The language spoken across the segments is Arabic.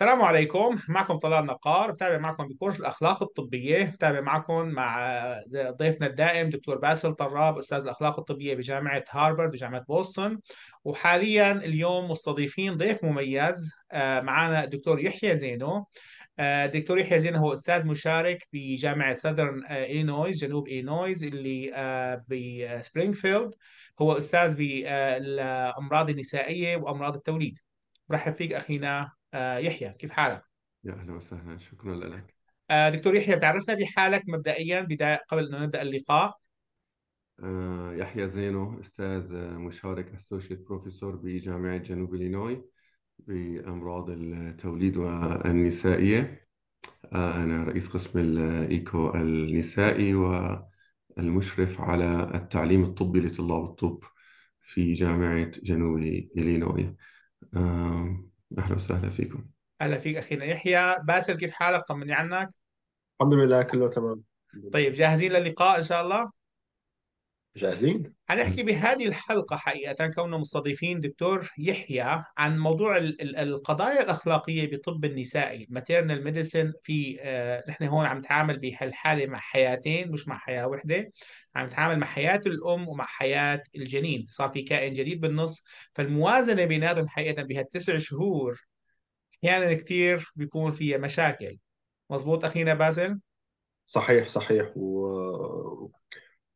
السلام عليكم معكم طلال نقار بتابع معكم بكورس الاخلاق الطبيه بتابع معكم مع ضيفنا الدائم دكتور باسل طراب استاذ الاخلاق الطبيه بجامعه هارفارد بجامعه بوسطن وحاليا اليوم مستضيفين ضيف مميز آه، معنا الدكتور يحيى زينو آه، دكتور يحيى زينو هو استاذ مشارك بجامعه ساذرن اينويز آه، جنوب اينويز اللي بسبرينغفيلد هو استاذ بالامراض النسائيه وامراض التوليد رحب فيك اخينا آه، يحيى كيف حالك؟ يا اهلا وسهلا شكرا لك آه، دكتور يحيى بتعرفنا بحالك مبدئيا بداية قبل أن نبدأ اللقاء آه، يحيى زينو أستاذ مشارك أسوشيت بروفيسور بجامعة جنوب إلينوي بأمراض التوليد والنسائية أنا رئيس قسم الإيكو النسائي والمشرف على التعليم الطبي لطلاب الطب في جامعة جنوب إلينوي أهلا وسهلا فيكم أهلا فيك أخينا يحيى باسل كيف حالك طمني عنك الحمد لله كله تمام طيب جاهزين للقاء إن شاء الله جاهزين؟ هنحكي بهذه الحلقة حقيقة كوننا مستضيفين دكتور يحيى عن موضوع القضايا الأخلاقية بطب النسائي ماتيرنال ميديسن في آه، نحن هون عم نتعامل بهالحالة مع حياتين مش مع حياة وحدة عم نتعامل مع حياة الأم ومع حياة الجنين صار في كائن جديد بالنص فالموازنة بيناتهم حقيقة بهالتسع شهور أحيانا يعني كثير بيكون فيها مشاكل مزبوط أخينا باسل؟ صحيح صحيح و...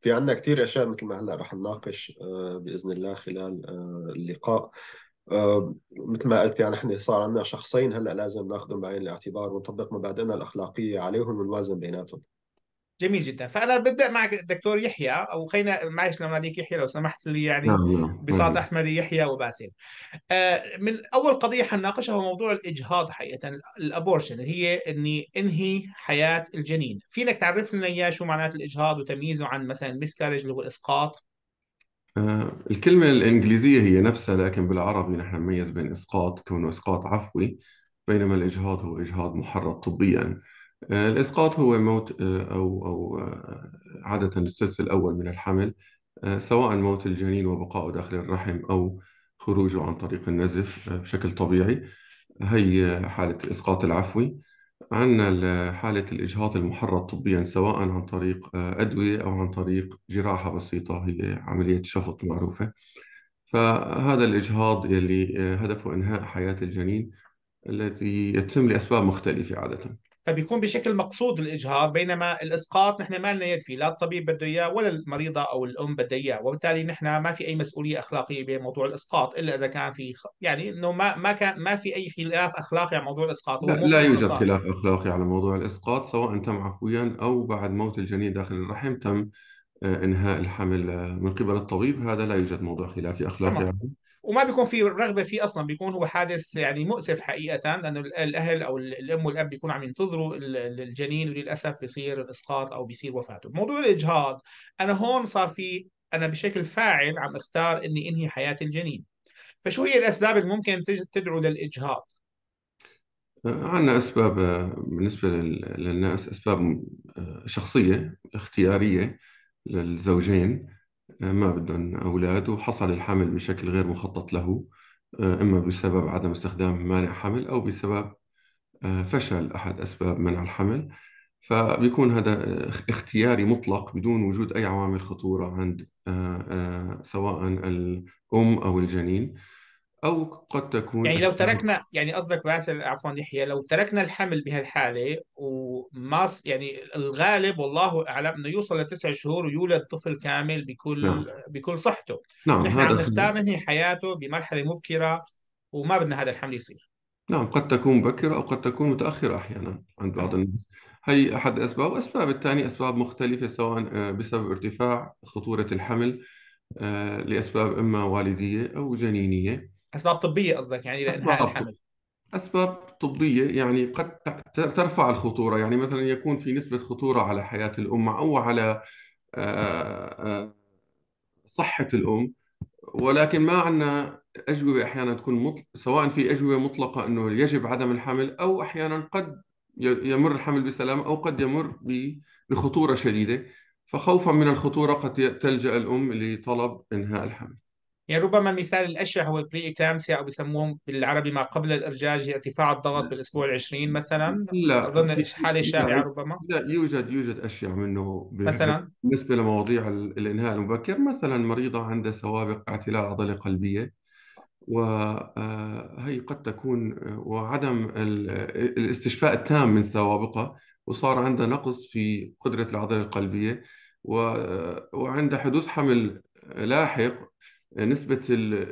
في عندنا كثير اشياء مثل ما هلا رح نناقش آه، باذن الله خلال آه، اللقاء آه، مثل ما قلت يعني نحن صار عندنا شخصين هلا لازم ناخذهم بعين الاعتبار ونطبق مبادئنا الاخلاقيه عليهم ونوازن بيناتهم جميل جدا فانا ببدا معك دكتور يحيى او خلينا معلش لو ناديك يحيى لو سمحت لي يعني نعم، نعم. بساط نعم. احمد يحيى وباسل آه، من اول قضيه حنناقشها هو موضوع الاجهاض حقيقه الابورشن اللي هي اني انهي حياه الجنين فينك تعرف لنا اياه شو معنات الاجهاض وتمييزه عن مثلا المسكارج اللي هو الاسقاط آه، الكلمة الإنجليزية هي نفسها لكن بالعربي نحن نميز بين إسقاط كونه إسقاط عفوي بينما الإجهاض هو إجهاض محرض طبيا آه، الإسقاط هو موت آه، أو أو آه، عادة الثلث الأول من الحمل سواء موت الجنين وبقائه داخل الرحم أو خروجه عن طريق النزف بشكل طبيعي هي حالة الإسقاط العفوي عندنا حالة الإجهاض المحرض طبيا سواء عن طريق أدوية أو عن طريق جراحة بسيطة هي عملية شفط معروفة فهذا الإجهاض يلي هدفه إنهاء حياة الجنين الذي يتم لأسباب مختلفة عادة فبيكون بشكل مقصود الاجهاض بينما الاسقاط نحن ما لنا يد فيه لا الطبيب بده اياه ولا المريضه او الام بدها اياه وبالتالي نحن ما في اي مسؤوليه اخلاقيه بموضوع الاسقاط الا اذا كان في خ... يعني انه ما ما كان ما في اي خلاف اخلاقي على موضوع الاسقاط لا, لا يوجد خلاف اخلاقي على موضوع الاسقاط سواء تم عفويا او بعد موت الجنين داخل الرحم تم آه، انهاء الحمل آه، من قبل الطبيب هذا لا يوجد موضوع خلافي اخلاقي تمام. وما بيكون في رغبه فيه اصلا بيكون هو حادث يعني مؤسف حقيقه لانه الاهل او الام والاب بيكونوا عم ينتظروا الجنين وللاسف بيصير اسقاط او بيصير وفاته موضوع الاجهاض انا هون صار في انا بشكل فاعل عم اختار اني انهي حياه الجنين فشو هي الاسباب اللي ممكن تدعو للاجهاض آه، عندنا اسباب آه، بالنسبه للناس اسباب آه، شخصيه اختياريه للزوجين آه، ما بدهم أولاد وحصل الحمل بشكل غير مخطط له آه، إما بسبب عدم استخدام مانع حمل أو بسبب آه، فشل أحد أسباب منع الحمل فبيكون هذا اختياري مطلق بدون وجود أي عوامل خطورة عند سواء الأم أو الجنين أو قد تكون يعني لو تركنا يعني قصدك باسل عفوا يحيى لو تركنا الحمل بهالحالة وما يعني الغالب والله أعلم أنه يوصل لتسع شهور ويولد طفل كامل بكل نعم. بكل صحته نعم نحن هذا عم نختار ننهي حياته بمرحلة مبكرة وما بدنا هذا الحمل يصير نعم قد تكون مبكرة أو قد تكون متأخرة أحيانا عند بعض نعم. الناس هي أحد الأسباب والأسباب الثانية أسباب مختلفة سواء آه، بسبب ارتفاع خطورة الحمل آه، لأسباب إما والدية أو جنينية اسباب طبيه قصدك يعني لانهاء أسباب الحمل أسباب طبية يعني قد ترفع الخطورة يعني مثلا يكون في نسبة خطورة على حياة الأم أو على آه، آه، صحة الأم ولكن ما عندنا أجوبة أحيانا تكون سواء في أجوبة مطلقة أنه يجب عدم الحمل أو أحيانا قد يمر الحمل بسلام أو قد يمر بخطورة شديدة فخوفا من الخطورة قد تلجأ الأم لطلب إنهاء الحمل يعني ربما المثال الاشهر هو البري اكلامسيا او بسموهم بالعربي ما قبل الارجاج يعني ارتفاع الضغط نعم. بالاسبوع العشرين مثلا لا اظن حاله شائعه ربما لا يوجد يوجد اشياء منه مثلا بالنسبه لمواضيع الانهاء المبكر مثلا مريضه عندها سوابق اعتلال عضله قلبيه وهي آه، قد تكون آه، وعدم الاستشفاء التام من سوابقها وصار عندها نقص في قدره العضله القلبيه آه، وعند حدوث حمل لاحق نسبة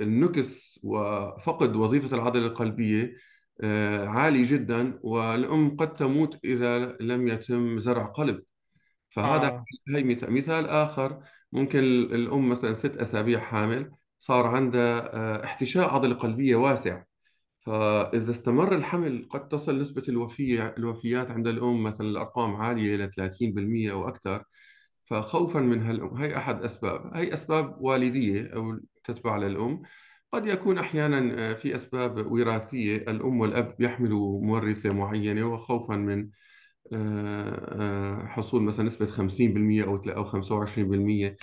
النكس وفقد وظيفة العضلة القلبية آه، عالي جدا والأم قد تموت إذا لم يتم زرع قلب فهذا آه. هي مثال آخر ممكن الأم مثلا ست أسابيع حامل صار عندها آه، احتشاء عضلة قلبية واسع فإذا استمر الحمل قد تصل نسبة الوفية الوفيات عند الأم مثلا الأرقام عالية إلى 30% أو أكثر فخوفا من هالأم هي أحد أسباب هي أسباب والدية أو تتبع للأم قد يكون أحيانا آه، في أسباب وراثية الأم والأب يحملوا مورثة معينة وخوفا من آه، آه، حصول مثلا نسبة 50% أو 25%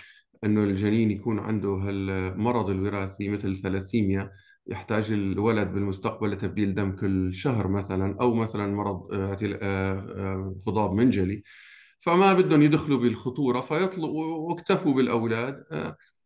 أنه الجنين يكون عنده هالمرض الوراثي مثل الثلاسيميا يحتاج الولد بالمستقبل لتبديل دم كل شهر مثلا أو مثلا مرض خضاب منجلي فما بدهم يدخلوا بالخطورة فيطلقوا واكتفوا بالأولاد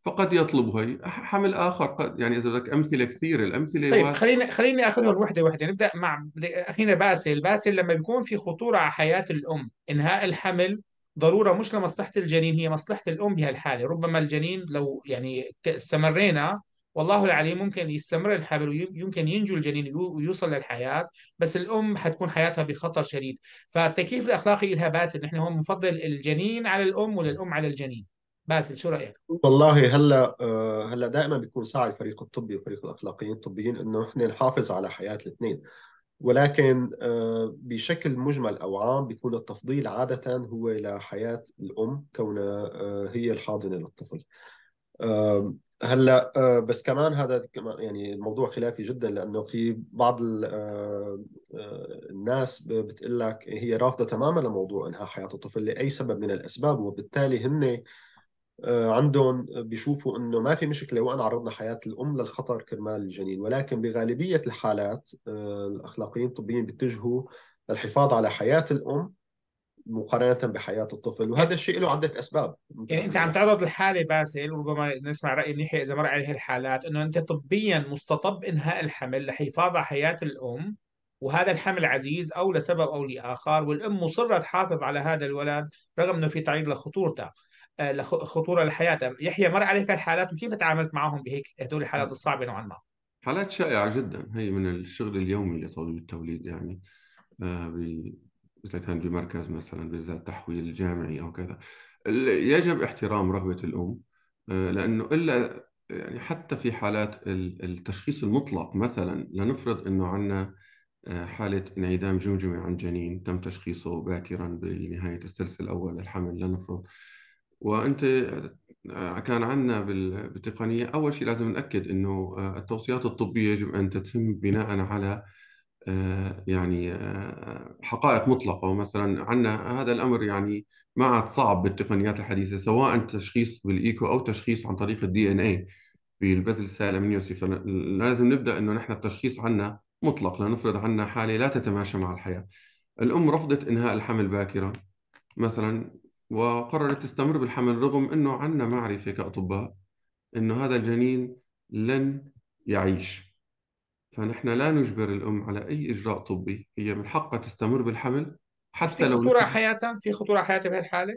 فقد يطلب هي حمل اخر قد يعني اذا بدك امثله كثيره الامثله طيب واحد. خلينا اخذهم وحده وحده نبدا مع اخينا باسل باسل لما بيكون في خطوره على حياه الام انهاء الحمل ضروره مش لمصلحه الجنين هي مصلحه الام بهالحاله ربما الجنين لو يعني استمرينا والله العليم ممكن يستمر الحمل ويمكن ينجو الجنين ويوصل للحياه بس الام حتكون حياتها بخطر شديد فالتكييف الاخلاقي لها باسل نحن هون بنفضل الجنين على الام ولا الام على الجنين باسل شو رايك؟ والله هلا آه، هلا دائما بيكون سعي الفريق الطبي وفريق الاخلاقيين الطبيين انه احنا نحافظ على حياه الاثنين ولكن آه، بشكل مجمل او عام بيكون التفضيل عاده هو لحياه الام كونها آه، هي الحاضنه للطفل. هلا بس كمان هذا يعني الموضوع خلافي جدا لانه في بعض الناس بتقول لك هي رافضه تماما لموضوع انهاء حياه الطفل لاي سبب من الاسباب وبالتالي هن آه، عندهم بيشوفوا انه ما في مشكله وان عرضنا حياه الام للخطر كرمال الجنين ولكن بغالبيه الحالات آه، الاخلاقيين الطبيين بيتجهوا للحفاظ على حياه الام مقارنه بحياه الطفل وهذا الشيء له عده اسباب يعني انت عم تعرض الحاله باسل وربما نسمع راي منيح اذا مر عليه الحالات انه انت طبيا مستطب انهاء الحمل لحفاظ على حياه الام وهذا الحمل عزيز او لسبب او لاخر والام مصره تحافظ على هذا الولد رغم انه في تعريض لخطورته آه، خطوره لحياتها يحيى مر عليك الحالات وكيف تعاملت معهم بهيك هدول الحالات نعم. الصعبه نوعا ما حالات شائعه جدا هي من الشغل اليومي اللي طالب التوليد يعني آه، اذا كان بمركز مثلا بالذات تحويل جامعي او كذا يجب احترام رغبه الام آه، لانه الا يعني حتى في حالات التشخيص المطلق مثلا لنفرض انه عندنا حالة انعدام جمجمة عن جنين تم تشخيصه باكرا بنهاية الثلث الأول للحمل لنفرض وانت آه، كان عندنا بالتقنيه اول شيء لازم ناكد انه آه، التوصيات الطبيه يجب ان تتم بناء على آه، يعني حقائق مطلقه مثلا عندنا هذا الامر يعني ما عاد صعب بالتقنيات الحديثه سواء تشخيص بالايكو او تشخيص عن طريق الدي ان اي بالبذل السائل لازم فلازم نبدا انه نحن التشخيص عندنا مطلق لنفرض عندنا حاله لا تتماشى مع الحياه الام رفضت انهاء الحمل باكرا مثلا وقررت تستمر بالحمل رغم أنه عندنا معرفة كأطباء أنه هذا الجنين لن يعيش فنحن لا نجبر الأم على أي إجراء طبي هي من حقها تستمر بالحمل حتى لو في خطورة حياتها في خطورة حياتها بهالحالة؟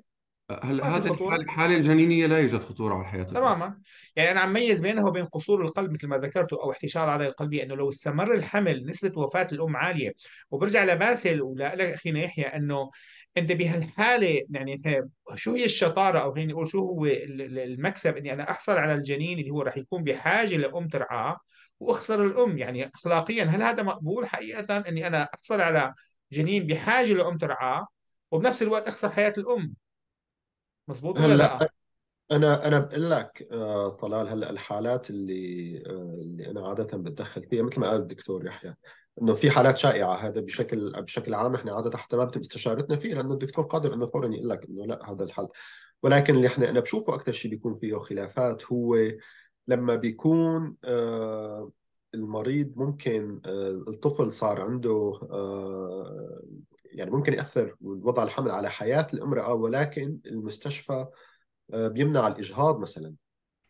هلا هذا الحالة الجنينية لا يوجد خطورة على الحياة تماما يعني أنا عم ميز بينها وبين قصور القلب مثل ما ذكرته أو احتشار العضلة القلبية أنه لو استمر الحمل نسبة وفاة الأم عالية وبرجع لباسل ولك أخينا يحيى أنه انت بهالحاله يعني إيه، شو هي الشطاره او خليني اقول شو هو المكسب اني انا احصل على الجنين اللي هو راح يكون بحاجه لام ترعاه واخسر الام يعني اخلاقيا هل هذا مقبول حقيقه اني انا احصل على جنين بحاجه لام ترعاه وبنفس الوقت اخسر حياه الام مزبوط ولا لا؟ انا انا بقول لك آه، طلال هلا الحالات اللي آه، اللي انا عاده بتدخل فيها مثل ما قال الدكتور يحيى انه في حالات شائعه هذا بشكل بشكل عام احنا عاده حتى ما بتم استشارتنا فيه لانه الدكتور قادر انه فورا يقول لك انه لا هذا الحل ولكن اللي احنا انا بشوفه اكثر شيء بيكون فيه خلافات هو لما بيكون آه المريض ممكن آه الطفل صار عنده آه يعني ممكن ياثر وضع الحمل على حياه الامراه ولكن المستشفى آه، بيمنع الاجهاض مثلا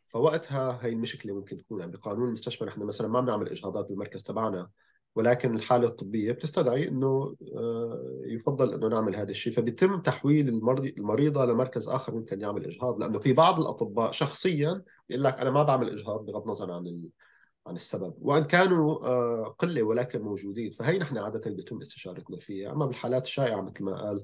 فوقتها هي المشكله ممكن تكون يعني بقانون المستشفى نحن مثلا ما بنعمل اجهاضات بالمركز تبعنا ولكن الحالة الطبية بتستدعي أنه آه، يفضل أنه نعمل هذا الشيء فبيتم تحويل المريضة لمركز آخر ممكن يعمل إجهاض لأنه في بعض الأطباء شخصيا بيقول لك أنا ما بعمل إجهاض بغض النظر عن عن السبب وان كانوا آه، قله ولكن موجودين فهي نحن عاده بيتم استشارتنا فيها اما بالحالات الشائعه مثل ما قال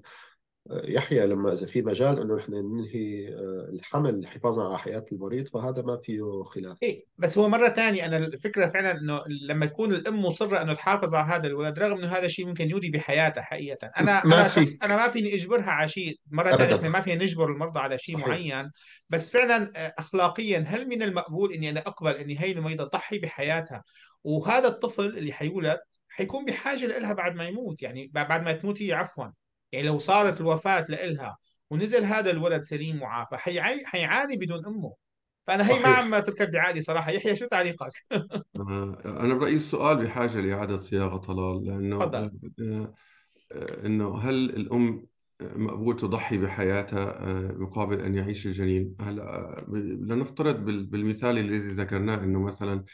يحيى لما اذا في مجال انه نحن ننهي آه، الحمل حفاظا على حياه المريض فهذا ما فيه خلاف ايه بس هو مره ثانيه انا الفكره فعلا انه لما تكون الام مصره انه تحافظ على هذا الولد رغم انه هذا الشيء ممكن يودي بحياتها حقيقه انا ما انا في. شخص انا ما فيني اجبرها على شيء مره ثانيه ما فينا نجبر المرضى على شيء صحيح. معين بس فعلا آه، اخلاقيا هل من المقبول اني انا اقبل اني هي المريضه تضحي بحياتها وهذا الطفل اللي حيولد حيكون بحاجه لها بعد ما يموت يعني بعد ما تموت هي عفوا يعني لو صارت الوفاه لإلها ونزل هذا الولد سليم معافى حي حيعاني بدون امه فانا هي ما عم تركب بعالي صراحه يحيى شو تعليقك؟ انا برايي السؤال بحاجه لاعاده صياغه طلال لانه تفضل آه، آه، انه هل الام مقبول تضحي بحياتها آه، مقابل ان يعيش الجنين هلا لنفترض بالمثال الذي ذكرناه انه مثلا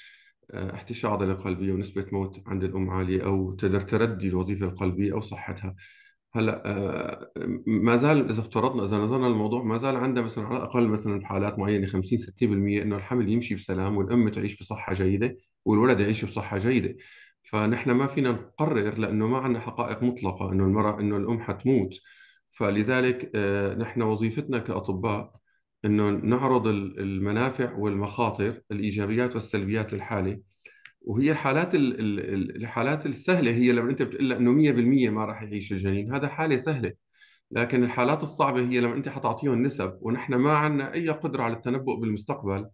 احتشاء عضله قلبيه ونسبه موت عند الام عاليه او تردي الوظيفه القلبيه او صحتها هلا آه، ما زال اذا افترضنا اذا نظرنا للموضوع ما زال عندنا مثلا على الاقل مثلا بحالات معينه 50 60% انه الحمل يمشي بسلام والام تعيش بصحه جيده والولد يعيش بصحه جيده فنحن ما فينا نقرر لانه ما عندنا حقائق مطلقه انه المراه انه الام حتموت فلذلك آه، نحن وظيفتنا كاطباء انه نعرض المنافع والمخاطر الايجابيات والسلبيات للحاله وهي الحالات الحالات السهله هي لما انت بتقول انه 100% ما راح يعيش الجنين هذا حاله سهله لكن الحالات الصعبه هي لما انت حتعطيهم نسب ونحن ما عندنا اي قدره على التنبؤ بالمستقبل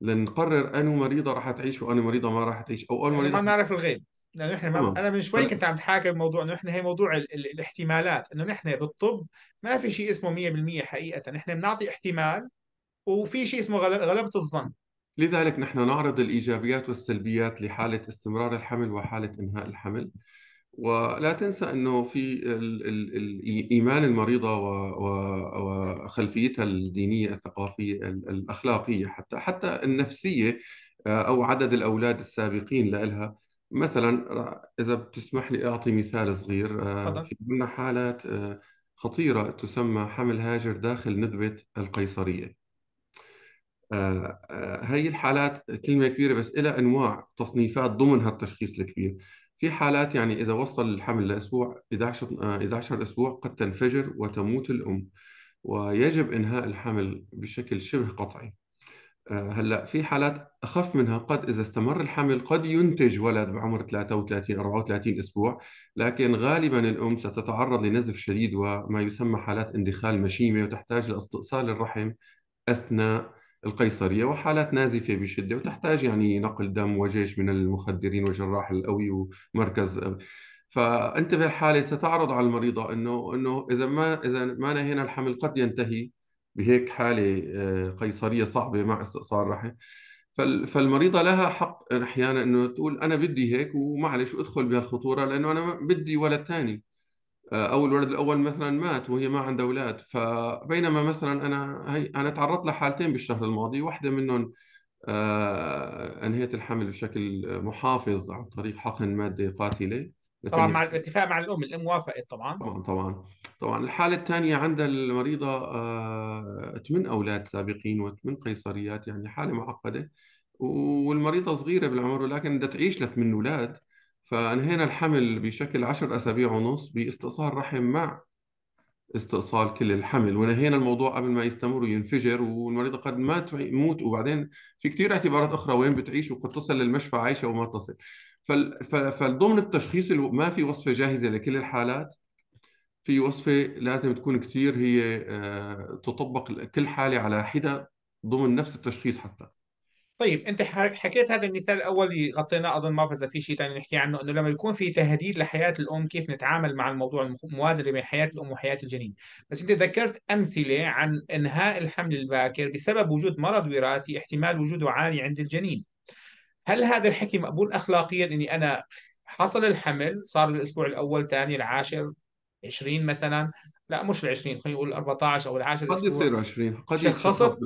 لنقرر انه مريضه راح تعيش وانه مريضه ما راح تعيش او انه يعني مريضه ما نعرف الغيب لانه نحن ما انا من شوي كنت عم تحاكي الموضوع انه نحن هي موضوع ال... ال... الاحتمالات انه نحن بالطب ما في شيء اسمه 100% حقيقه نحن بنعطي احتمال وفي شيء اسمه غلبه الظن لذلك نحن نعرض الإيجابيات والسلبيات لحالة استمرار الحمل وحالة إنهاء الحمل ولا تنسى أنه في إيمان المريضة وخلفيتها الدينية الثقافية الأخلاقية حتى حتى النفسية آه، أو عدد الأولاد السابقين لها مثلا آه، إذا بتسمح لي أعطي مثال صغير آه، في حالات خطيرة تسمى حمل هاجر داخل ندبة القيصرية هي آه، آه، الحالات كلمة كبيرة بس لها أنواع تصنيفات ضمن هالتشخيص الكبير في حالات يعني إذا وصل الحمل لأسبوع 11 11 آه، أسبوع قد تنفجر وتموت الأم ويجب إنهاء الحمل بشكل شبه قطعي هلا في حالات اخف منها قد اذا استمر الحمل قد ينتج ولد بعمر 33 34 اسبوع لكن غالبا الام ستتعرض لنزف شديد وما يسمى حالات اندخال مشيمه وتحتاج لاستئصال الرحم اثناء القيصرية وحالات نازفة بشدة وتحتاج يعني نقل دم وجيش من المخدرين وجراح القوي ومركز فأنت في الحالة ستعرض على المريضة أنه أنه إذا ما إذا ما نهينا الحمل قد ينتهي بهيك حالة آه، قيصرية صعبة مع استئصال رحم فالمريضة لها حق أحيانا أنه تقول أنا بدي هيك ومعلش أدخل بهالخطورة لأنه أنا بدي ولد ثاني آه، او الولد الاول مثلا مات وهي ما عندها اولاد فبينما مثلا انا هي انا تعرضت لحالتين بالشهر الماضي واحده منهم آه، انهيت الحمل بشكل محافظ عن طريق حقن ماده قاتله طبعا مع الاتفاق مع الام الام وافقت طبعا طبعا طبعا طبعا الحاله الثانيه عندها المريضه آه، ثمان اولاد سابقين وثمان قيصريات يعني حاله معقده والمريضه صغيره بالعمر ولكن بدها تعيش لثمان اولاد فأنهينا الحمل بشكل عشر أسابيع ونص باستئصال رحم مع استئصال كل الحمل ونهينا الموضوع قبل ما يستمر وينفجر والمريضة قد ما تموت وبعدين في كثير اعتبارات أخرى وين بتعيش وقد تصل للمشفى عايشة وما تصل فضمن التشخيص ما في وصفة جاهزة لكل الحالات في وصفة لازم تكون كثير هي آه، تطبق كل حالة على حدة ضمن نفس التشخيص حتى طيب انت حكيت هذا المثال الاول اللي غطيناه اظن ما اذا في شيء ثاني نحكي عنه انه لما يكون في تهديد لحياه الام كيف نتعامل مع الموضوع الموازنه بين حياه الام وحياه الجنين، بس انت ذكرت امثله عن انهاء الحمل الباكر بسبب وجود مرض وراثي احتمال وجوده عالي عند الجنين. هل هذا الحكي مقبول اخلاقيا اني انا حصل الحمل صار الاسبوع الاول ثاني العاشر 20 مثلا لا مش ال 20 خلينا نقول 14 او ال 10 قد يصير 20 قد شخصت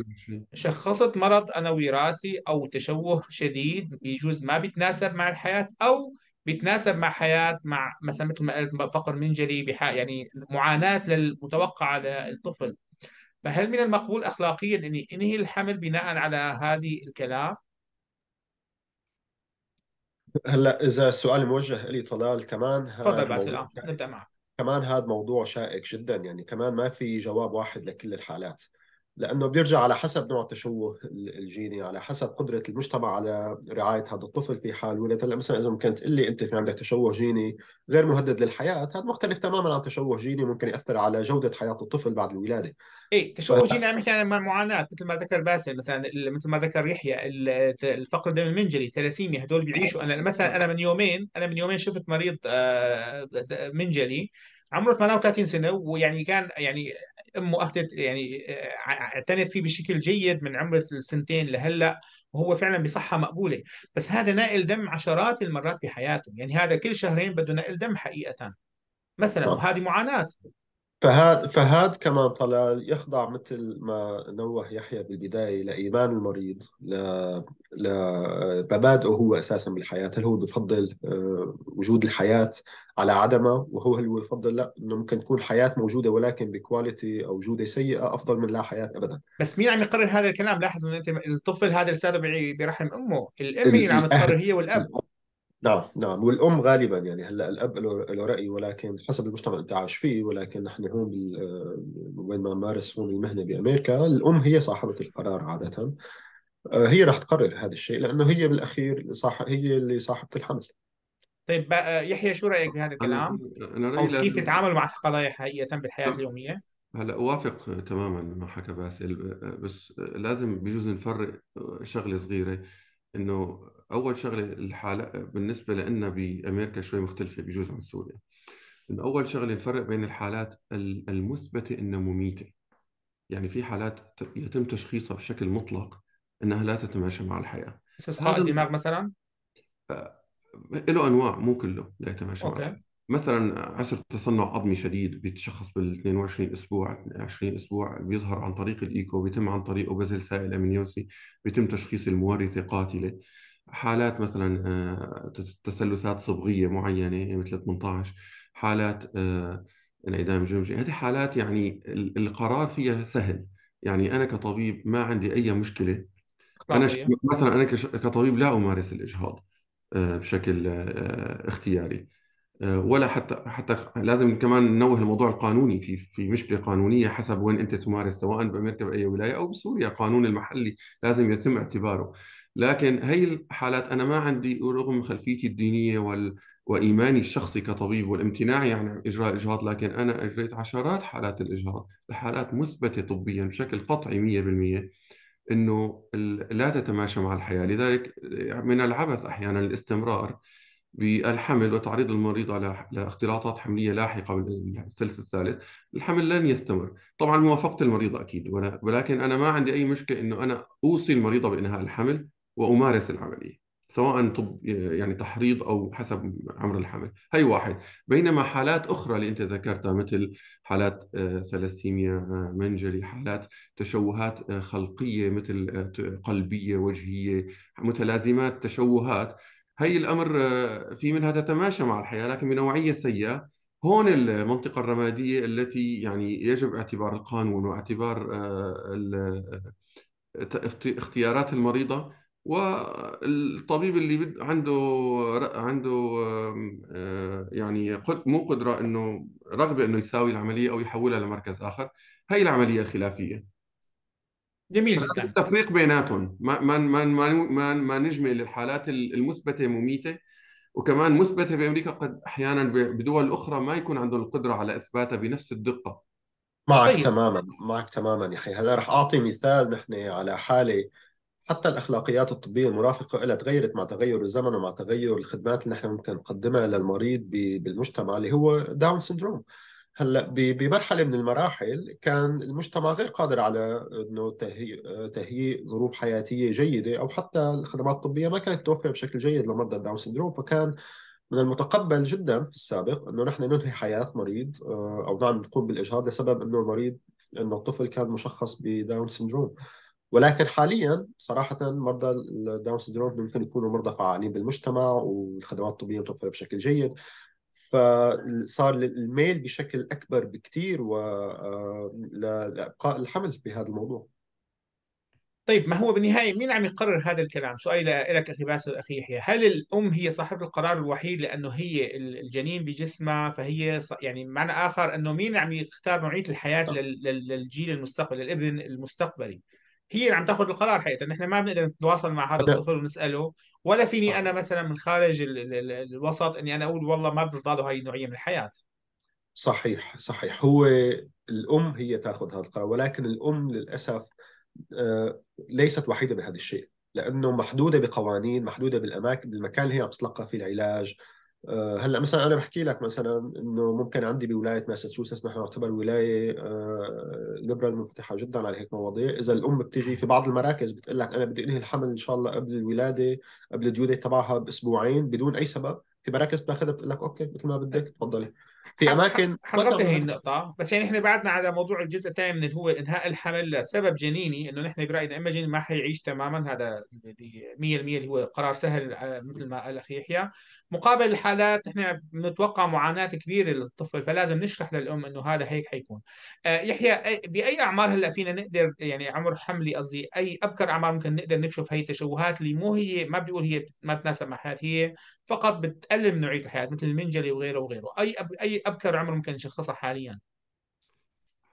شخصت مرض أنا وراثي او تشوه شديد بيجوز ما بيتناسب مع الحياه او بيتناسب مع حياه مع مثلا مثل ما قلت فقر منجلي يعني معاناه للمتوقعه للطفل فهل من المقبول اخلاقيا اني انهي الحمل بناء على هذه الكلام؟ هلا اذا السؤال موجه لي طلال كمان تفضل باسل نبدا معك كمان هذا موضوع شائك جدا يعني كمان ما في جواب واحد لكل الحالات لانه بيرجع على حسب نوع التشوه الجيني على حسب قدره المجتمع على رعايه هذا الطفل في حال ولد هلا مثلا اذا ممكن تقول لي انت في عندك تشوه جيني غير مهدد للحياه هذا مختلف تماما عن تشوه جيني ممكن ياثر على جوده حياه الطفل بعد الولاده ايه تشوه ف... جيني عم نحكي عن المعاناه مثل ما ذكر باسل مثلا مثل ما ذكر يحيى الفقر الدم المنجلي الثلاسيميا هدول بيعيشوا انا مثلا انا من يومين انا من يومين شفت مريض آه، منجلي عمره 38 سنه ويعني كان يعني امه اخذت يعني آه، اعتنت فيه بشكل جيد من عمر السنتين لهلا وهو فعلا بصحه مقبوله بس هذا نائل دم عشرات المرات بحياته يعني هذا كل شهرين بده نائل دم حقيقه مثلا وهذه معاناه فهاد فهاد كمان طلع يخضع مثل ما نوه يحيى بالبدايه لايمان المريض ل لمبادئه هو اساسا بالحياه، هل هو بفضل آه، وجود الحياه على عدمها وهو هل هو يفضل لا انه ممكن تكون حياه موجوده ولكن بكواليتي او جوده سيئه افضل من لا حياه ابدا. بس مين عم يقرر هذا الكلام؟ لاحظ انه انت الطفل هذا لساته برحم امه، الام هي اللي عم تقرر هي والاب. نعم نعم والأم غالبا يعني هلا الأب له رأي ولكن حسب المجتمع اللي عايش فيه ولكن نحن هون آه، وين ما مارس هون المهنة بأمريكا الأم هي صاحبة القرار عادة آه، هي رح تقرر هذا الشيء لأنه هي بالأخير صاح هي اللي صاحبة الحمل طيب آه، يحيى شو رأيك بهذا الكلام؟ أنا, رأيي أو كيف يتعاملوا مع القضايا حقيقة بالحياة نعم. اليومية؟ هلا أوافق تماما ما حكى باسل بس لازم بجوز نفرق شغلة صغيرة إنه اول شغله الحاله بالنسبه لنا بامريكا شوي مختلفه بجوز عن سوريا اول شغله نفرق بين الحالات المثبته انها مميته يعني في حالات يتم تشخيصها بشكل مطلق انها لا تتماشى مع الحياه استصحاء الدماغ مثلا آه، له انواع مو كله لا يتماشى أوكي. معه. مثلا عسر تصنع عظمي شديد بيتشخص بال 22 اسبوع 20 اسبوع بيظهر عن طريق الايكو بيتم عن طريقه بزل سائل امينيوسي بيتم تشخيص المورثه قاتله حالات مثلا آه، تثلثات صبغيه معينه يعني مثل 18 حالات آه، انعدام جمجمه هذه حالات يعني القرار فيها سهل يعني انا كطبيب ما عندي اي مشكله انا ش... مثلا انا كش... كطبيب لا امارس الاجهاض آه، بشكل اختياري ولا حتى حتى لازم كمان ننوه الموضوع القانوني في في مشكله قانونيه حسب وين انت تمارس سواء بامريكا باي ولايه او بسوريا القانون المحلي لازم يتم اعتباره لكن هي الحالات أنا ما عندي رغم خلفيتي الدينية وال وإيماني الشخصي كطبيب والامتناع يعني عن إجراء إجهاض لكن أنا أجريت عشرات حالات الإجهاض الحالات مثبتة طبيا بشكل قطعي 100% أنه لا تتماشى مع الحياة لذلك من العبث أحيانا الاستمرار بالحمل وتعريض المريض لاختلاطات حمليه لاحقه بالثلث الثالث، الحمل لن يستمر، طبعا موافقه المريضه اكيد ولكن انا ما عندي اي مشكله انه انا اوصي المريضه بانهاء الحمل وامارس العمليه سواء طب يعني تحريض او حسب عمر الحمل هي واحد بينما حالات اخرى اللي انت ذكرتها مثل حالات آه، ثلاسيميا آه، منجلي حالات تشوهات آه، خلقيه مثل قلبيه وجهيه متلازمات تشوهات هي الامر في منها تتماشى مع الحياه لكن بنوعيه سيئه هون المنطقه الرماديه التي يعني يجب اعتبار القانون واعتبار اختيارات المريضه والطبيب اللي عنده عنده آه، يعني مو قدره انه رغبه انه يساوي العمليه او يحولها لمركز اخر هي العمليه الخلافيه جميل جدا التفريق بيناتهم ما ما ما ما, ما نجمل الحالات المثبته مميته وكمان مثبته بامريكا قد احيانا بدول اخرى ما يكون عندهم القدره على اثباتها بنفس الدقه معك طيب. تماما معك تماما يا حي هلا رح اعطي مثال نحن على حاله حتى الاخلاقيات الطبيه المرافقه لها تغيرت مع تغير الزمن ومع تغير الخدمات اللي نحن ممكن نقدمها للمريض بالمجتمع اللي هو داون سندروم هلا بمرحله من المراحل كان المجتمع غير قادر على انه تهيئ ظروف حياتيه جيده او حتى الخدمات الطبيه ما كانت توفر بشكل جيد لمرضى الداون سندروم فكان من المتقبل جدا في السابق انه نحن ننهي حياه مريض آه، او نعم نقوم بالاجهاض لسبب انه المريض انه الطفل كان مشخص بداون سندروم ولكن حاليا صراحه مرضى الداون سيندروم ممكن يكونوا مرضى فعالين بالمجتمع والخدمات الطبيه متوفره بشكل جيد فصار الميل بشكل اكبر بكثير و آه، لابقاء الحمل بهذا الموضوع طيب ما هو بالنهايه مين عم يقرر هذا الكلام؟ سؤالي لك اخي باسل اخي يحيى، هل الام هي صاحبه القرار الوحيد لانه هي الجنين بجسمها فهي يعني معنى اخر انه مين عم يختار نوعيه الحياه للجيل المستقبل للابن المستقبلي؟ هي اللي عم تاخذ القرار حقيقه نحن ما بنقدر نتواصل مع هذا الطفل ونساله ولا فيني انا مثلا من خارج ال ال ال الوسط اني انا اقول والله ما برضى له هي النوعيه من الحياه صحيح صحيح هو الام هي تاخذ هذا القرار ولكن الام للاسف آه، ليست وحيده بهذا الشيء لانه محدوده بقوانين محدوده بالاماكن بالمكان اللي هي عم تتلقى فيه العلاج آه، هلا مثلا انا بحكي لك مثلا انه ممكن عندي بولايه ماساتشوستس نحن نعتبر ولايه آه، ليبرال منفتحه جدا على هيك مواضيع، اذا الام بتيجي في بعض المراكز بتقول لك انا بدي انهي الحمل ان شاء الله قبل الولاده قبل الديو تبعها باسبوعين بدون اي سبب، في مراكز بتاخذها بتقول لك اوكي مثل ما بدك تفضلي. في اماكن حضرتك النقطه بس يعني احنا بعدنا على موضوع الجزء الثاني من هو انهاء الحمل لسبب جنيني انه نحن براينا اما جنين ما حيعيش تماما هذا 100% اللي هو قرار سهل آه، مثل ما قال اخي يحيى مقابل الحالات نحن بنتوقع معاناه كبيره للطفل فلازم نشرح للام انه هذا هيك حيكون آه، يحيى باي اعمار هلا فينا نقدر يعني عمر حملي قصدي اي ابكر اعمار ممكن نقدر نكشف هي التشوهات اللي مو هي ما بدي اقول هي ما تناسب مع هي فقط بتقلل من نوعيه الحياه مثل المنجلي وغيره وغيره اي أب... اي ابكر عمر ممكن نشخصها حاليا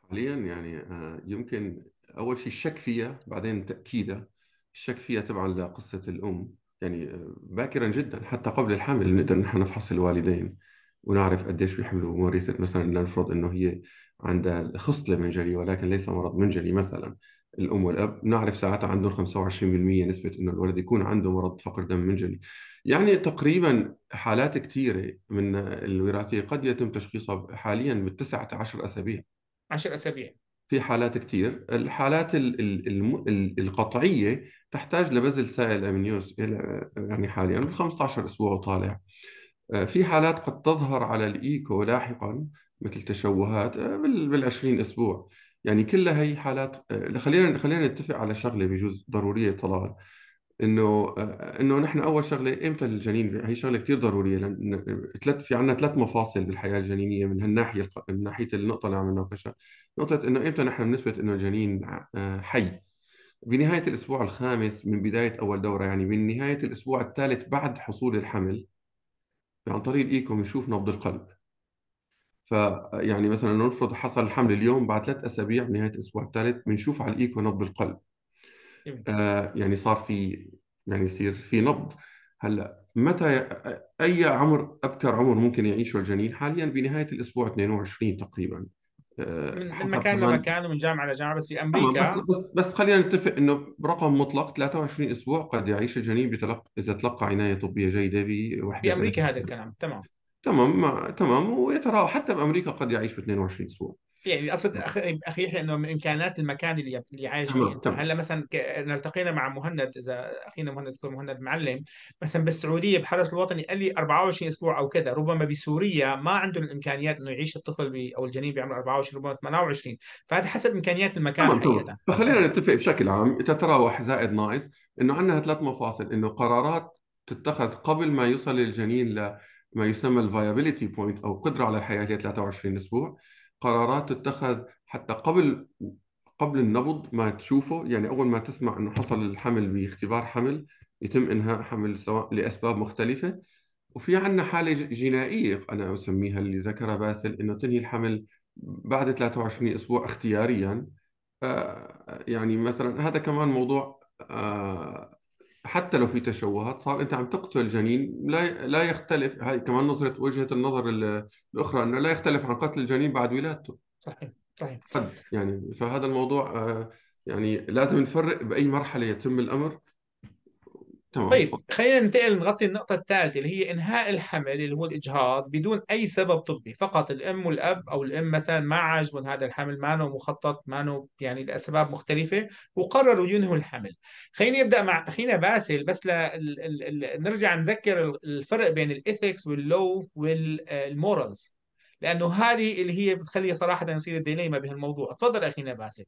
حاليا يعني آه، يمكن اول شيء الشك فيها بعدين تاكيدها الشك فيها تبع لقصه الام يعني آه، باكرا جدا حتى قبل الحمل نقدر نحن نفحص الوالدين ونعرف قديش بيحملوا مريضة مثلا لنفرض انه هي عندها خصلة منجلي ولكن ليس مرض منجلي مثلا الام والاب نعرف ساعات عندهم 25% نسبه انه الولد يكون عنده مرض فقر دم منجلي يعني تقريبا حالات كثيره من الوراثيه قد يتم تشخيصها حاليا بالتسعة عشر اسابيع 10 اسابيع في حالات كثير الحالات القطعيه تحتاج لبذل سائل امنيوس يعني حاليا من 15 اسبوع وطالع في حالات قد تظهر على الايكو لاحقا مثل تشوهات بال 20 اسبوع يعني كلها هي حالات آه، خلينا خلينا نتفق على شغله بجوز ضروريه طلال انه آه، انه نحن اول شغله امتى الجنين هي شغله كثير ضروريه لان آه، ثلاث في عندنا ثلاث مفاصل بالحياه الجنينيه من هالناحيه من ناحيه النقطه اللي عم نناقشها نقطه انه امتى نحن بنثبت انه الجنين حي بنهايه الاسبوع الخامس من بدايه اول دوره يعني من نهايه الاسبوع الثالث بعد حصول الحمل عن طريق الايكو بنشوف نبض القلب فيعني مثلا نفرض حصل الحمل اليوم بعد ثلاث اسابيع نهايه الاسبوع الثالث بنشوف على الايكو نبض القلب آه يعني صار في يعني يصير في نبض هلا متى اي عمر ابكر عمر ممكن يعيشه الجنين حاليا بنهايه الاسبوع 22 تقريبا آه، من مكان لمكان ومن جامعه لجامعه بس في آه، امريكا بس بس, بس خلينا نتفق انه برقم مطلق 23 اسبوع قد يعيش الجنين بتلق... اذا تلقى عنايه طبيه جيده بوحده في امريكا هذا الكلام تمام تمام تمام ويتراوح حتى بامريكا قد يعيش ب 22 اسبوع يعني اقصد اخي اخي يحيى انه من امكانات المكان اللي اللي عايش فيه هلا مثلا ك... التقينا مع مهند اذا اخينا مهند يكون مهند معلم مثلا بالسعوديه بحرس الوطني قال لي 24 اسبوع او كذا ربما بسوريا ما عندهم الامكانيات انه يعيش الطفل بي او الجنين بعمر 24 ربما 28 فهذا حسب امكانيات المكان تمام حقيقه فخلينا نتفق بشكل عام تتراوح زائد ناقص انه عندنا ثلاث مفاصل انه قرارات تتخذ قبل ما يوصل الجنين ل ما يسمى الفيابيليتي بوينت أو قدرة على الحياة هي 23 أسبوع قرارات تتخذ حتى قبل قبل النبض ما تشوفه يعني أول ما تسمع أنه حصل الحمل باختبار حمل يتم إنهاء حمل سواء لأسباب مختلفة وفي عندنا حالة جنائية أنا أسميها اللي ذكرها باسل أنه تنهي الحمل بعد 23 أسبوع اختياريا آه، يعني مثلا هذا كمان موضوع آه، حتى لو في تشوهات صار انت عم تقتل جنين لا لا يختلف هاي كمان نظره وجهه النظر الاخرى انه لا يختلف عن قتل الجنين بعد ولادته صحيح صحيح يعني فهذا الموضوع آه، يعني لازم نفرق باي مرحله يتم الامر طيب خلينا ننتقل نغطي النقطة الثالثة اللي هي إنهاء الحمل اللي هو الإجهاض بدون أي سبب طبي فقط الأم والأب أو الأم مثلا ما عاجبهم هذا الحمل ما نو مخطط ما نو يعني لأسباب مختلفة وقرروا ينهوا الحمل خليني أبدأ مع أخينا باسل بس ل... نرجع نذكر الفرق بين الإثكس واللو والمورالز لأنه هذه اللي هي بتخلي صراحة يصير الديليما بهالموضوع تفضل أخينا باسل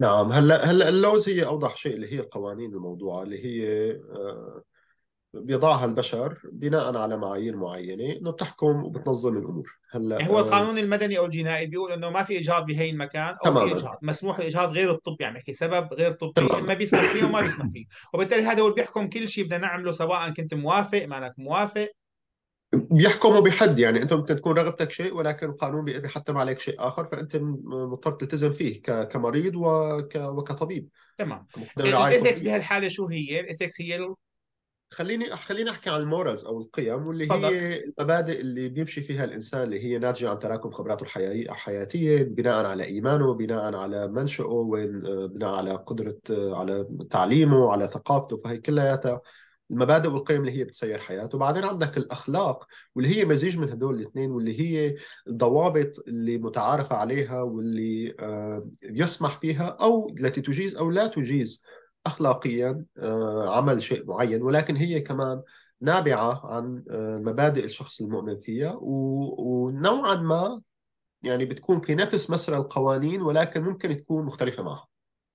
نعم هلا هلا اللوز هي اوضح شيء اللي هي القوانين الموضوعه اللي هي آه، بيضعها البشر بناء على معايير معينه انه بتحكم وبتنظم الامور هلا هو آه، القانون المدني او الجنائي بيقول انه ما في اجهاض بهي المكان او تماما. في اجهاض مسموح الاجهاض غير الطبي يعني عم نحكي سبب غير طبي تماما. بيسمح فيه وما بيسمح فيه وبالتالي هذا هو اللي بيحكم كل شيء بدنا نعمله سواء كنت موافق ما انك موافق بيحكموا بحد يعني انت ممكن تكون رغبتك شيء ولكن القانون بيحتم عليك شيء اخر فانت مضطر تلتزم فيه كمريض وك... وكطبيب تمام الاثكس بهالحاله شو هي؟ الاثكس هي خليني خليني احكي عن المورز او القيم واللي فضل. هي المبادئ اللي بيمشي فيها الانسان اللي هي ناتجه عن تراكم خبراته الحياتيه حياتيه بناء على ايمانه بناء على منشئه وين آه، بناء على قدره آه، على تعليمه على ثقافته فهي كلياتها المبادئ والقيم اللي هي بتسير حياته وبعدين عندك الأخلاق واللي هي مزيج من هدول الاثنين واللي هي الضوابط اللي متعارفة عليها واللي آه، يسمح فيها أو التي تجيز أو لا تجيز أخلاقيا آه، عمل شيء معين ولكن هي كمان نابعة عن آه، مبادئ الشخص المؤمن فيها ونوعا ما يعني بتكون في نفس مسرى القوانين ولكن ممكن تكون مختلفة معها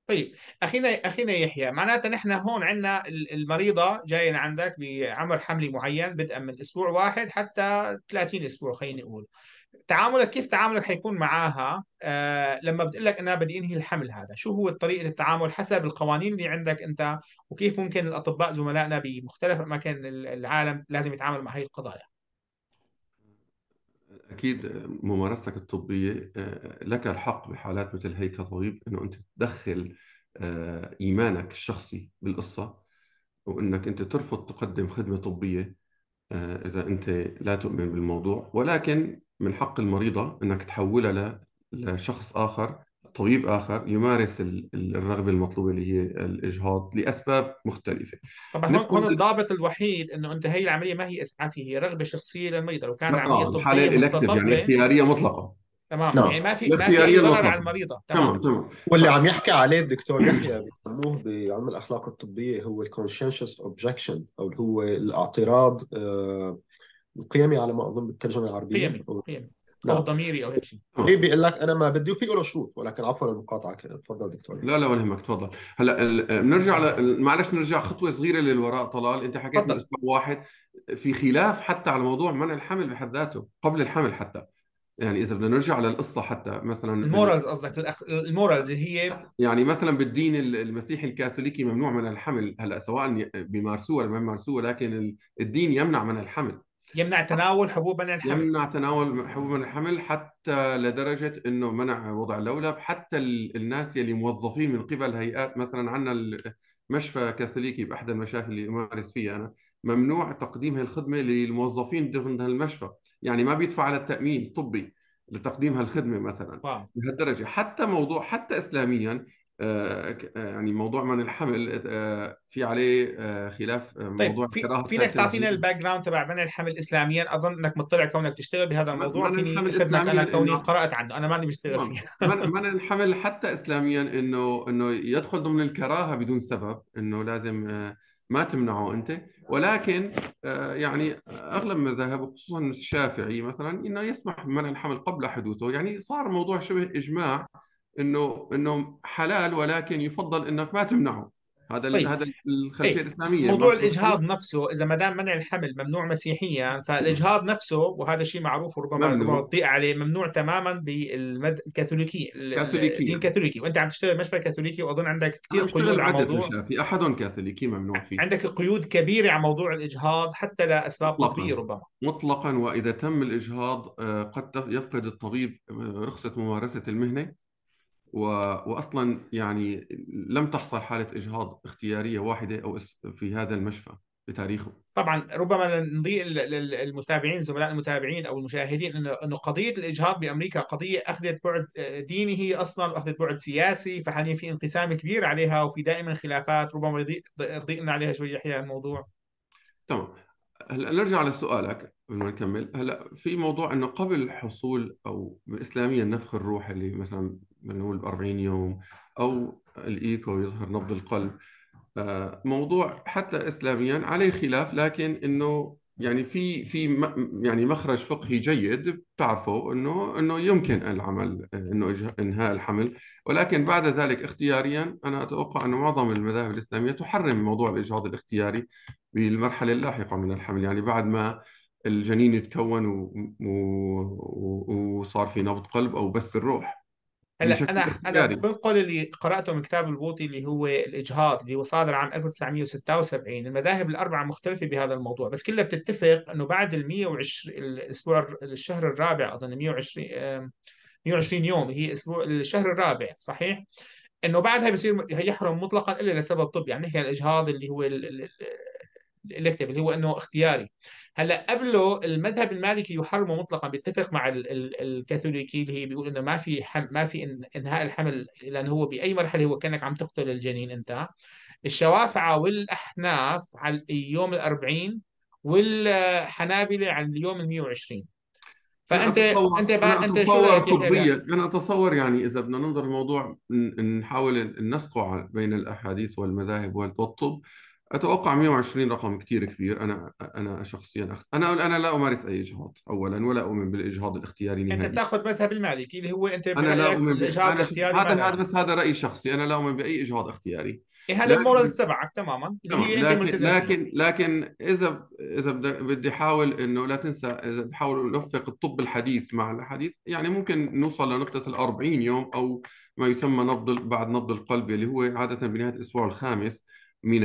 طيب اخينا اخينا يحيى معناتها نحن هون عندنا المريضه جايه لعندك بعمر حملي معين بدءا من اسبوع واحد حتى 30 اسبوع خليني اقول تعاملك كيف تعاملك حيكون معاها آه لما بتقول لك انا بدي انهي الحمل هذا شو هو طريقه التعامل حسب القوانين اللي عندك انت وكيف ممكن الاطباء زملائنا بمختلف اماكن العالم لازم يتعاملوا مع هي القضايا أكيد ممارستك الطبية آه، لك الحق بحالات مثل هي كطبيب أنه أنت تدخل آه، إيمانك الشخصي بالقصة وأنك أنت ترفض تقدم خدمة طبية آه، إذا أنت لا تؤمن بالموضوع ولكن من حق المريضة أنك تحولها لشخص آخر طبيب آخر يمارس الرغبة المطلوبة اللي هي الإجهاض لأسباب مختلفة طبعا هون هون الضابط الوحيد انه انت هي العمليه ما هي اسعافيه هي رغبه شخصيه للمريض لو كان نعم، عمليه طبيه يعني مستطبه يعني اختيارية مطلقة تمام نعم. يعني ما في ما في ضرر على المريضة تمام تمام واللي عم يحكي عليه الدكتور يحيى بيسموه بعلم الاخلاق الطبيه هو الكونشنشس اوبجكشن او اللي هو الاعتراض آه، القيمي على ما اظن بالترجمه العربيه قيمي قيمي او ضميري او هيك شيء ليه بيقول لك انا ما بدي وفي له شروط ولكن عفوا المقاطعه تفضل دكتور لا لا ولا يهمك تفضل هلا آه، بنرجع معلش نرجع خطوه صغيره للوراء طلال انت حكيت من اسبوع واحد في خلاف حتى على موضوع منع الحمل بحد ذاته قبل الحمل حتى يعني اذا بدنا نرجع للقصه حتى مثلا المورالز قصدك المورالز هي يعني مثلا بالدين المسيحي الكاثوليكي ممنوع من الحمل هلا سواء بيمارسوه ولا ما بيمارسوه لكن الدين يمنع من الحمل يمنع تناول حبوب من الحمل يمنع تناول حبوب من الحمل حتى لدرجه انه منع وضع اللولب حتى الناس يلي موظفين من قبل هيئات مثلا عندنا مشفى كاثوليكي باحد المشافي اللي امارس فيها انا ممنوع تقديم هالخدمه للموظفين ضمن هالمشفى يعني ما بيدفع على التامين الطبي لتقديم هالخدمه مثلا لهالدرجه حتى موضوع حتى اسلاميا آه، آه، يعني موضوع من الحمل آه، في عليه خلاف طيب، موضوع طيب في فينك تعطينا الباك جراوند تبع من الحمل اسلاميا اظن انك مطلع كونك تشتغل بهذا الموضوع من فيني اسلاميا انا كوني قرات عنه انا ماني بشتغل فيه من, من الحمل حتى اسلاميا انه انه يدخل ضمن الكراهه بدون سبب انه لازم ما تمنعه انت ولكن يعني اغلب المذاهب وخصوصا الشافعي مثلا انه يسمح بمنع الحمل قبل حدوثه يعني صار موضوع شبه اجماع انه انه حلال ولكن يفضل انك ما تمنعه هذا طيب. هذا إيه، الخلفيه طيب. الاسلاميه موضوع الاجهاض نفسه اذا ما دام منع الحمل ممنوع مسيحيا فالاجهاض نفسه وهذا شيء معروف وربما ربما تضيء عليه ممنوع تماما بالكاثوليكيه الدين الكاثوليكي وانت عم تشتغل مشفى كاثوليكي واظن عندك كثير قيود على الموضوع في احد كاثوليكي ممنوع فيه عندك قيود كبيره على موضوع الاجهاض حتى لاسباب طبيه ربما مطلقا واذا تم الاجهاض آه، قد يفقد الطبيب آه، رخصه ممارسه المهنه و... واصلا يعني لم تحصل حاله اجهاض اختياريه واحده او في هذا المشفى بتاريخه طبعا ربما نضيء للمتابعين زملاء المتابعين او المشاهدين انه قضيه الاجهاض بامريكا قضيه اخذت بعد آه، ديني هي اصلا واخذت بعد سياسي فحاليا في انقسام كبير عليها وفي دائما خلافات ربما يضيء لنا عليها شويه احيانا الموضوع تمام هلا نرجع لسؤالك قبل ما نكمل هلا في موضوع انه قبل حصول او اسلاميا النفخ الروح اللي مثلا اللي هو ال 40 يوم او الايكو يظهر نبض القلب آه، موضوع حتى اسلاميا عليه خلاف لكن انه يعني في في يعني مخرج فقهي جيد بتعرفه انه انه يمكن العمل انه انهاء الحمل ولكن بعد ذلك اختياريا انا اتوقع انه معظم المذاهب الاسلاميه تحرم موضوع الاجهاض الاختياري بالمرحله اللاحقه من الحمل يعني بعد ما الجنين يتكون وصار في نبض قلب او بث الروح هلا انا انا بنقل اللي قراته من كتاب البوطي اللي هو الاجهاض اللي هو صادر عام 1976 المذاهب الاربعه مختلفه بهذا الموضوع بس كلها بتتفق انه بعد ال 120 الاسبوع الشهر الرابع اظن 120 120 يوم هي اسبوع الشهر الرابع صحيح انه بعدها بصير يحرم مطلقا الا لسبب طبي يعني نحكي يعني عن الاجهاض اللي هو الالكتيف اللي هو انه اختياري هلا قبله المذهب المالكي يحرمه مطلقا بيتفق مع الكاثوليكي اللي هي بيقول انه ما في حم... ما في انهاء الحمل لانه هو باي مرحله هو كانك عم تقتل الجنين انت الشوافعه والاحناف على اليوم ال40 والحنابله على اليوم ال120 فانت انت أنا انت شو طبيا انا اتصور يعني اذا بدنا ننظر الموضوع نحاول نسقه بين الاحاديث والمذاهب والطب اتوقع 120 رقم كثير كبير انا انا شخصيا أخ... انا انا لا امارس اي اجهاض اولا ولا اؤمن بالاجهاض الاختياري نهائيا انت بتاخذ مذهب المالكي اللي هو انت انا لا اؤمن بالاجهاض الاختياري هذا هذا بس هذا رايي شخصي انا لا اؤمن باي اجهاض اختياري إيه هذا لكن... المورال تبعك تماما اللي هي لكن... انت لكن لكن اذا اذا بدي احاول انه لا تنسى اذا بحاول نوفق الطب الحديث مع الحديث يعني ممكن نوصل لنقطه ال 40 يوم او ما يسمى نبض بعد نبض القلب اللي هو عاده بنهايه الاسبوع الخامس من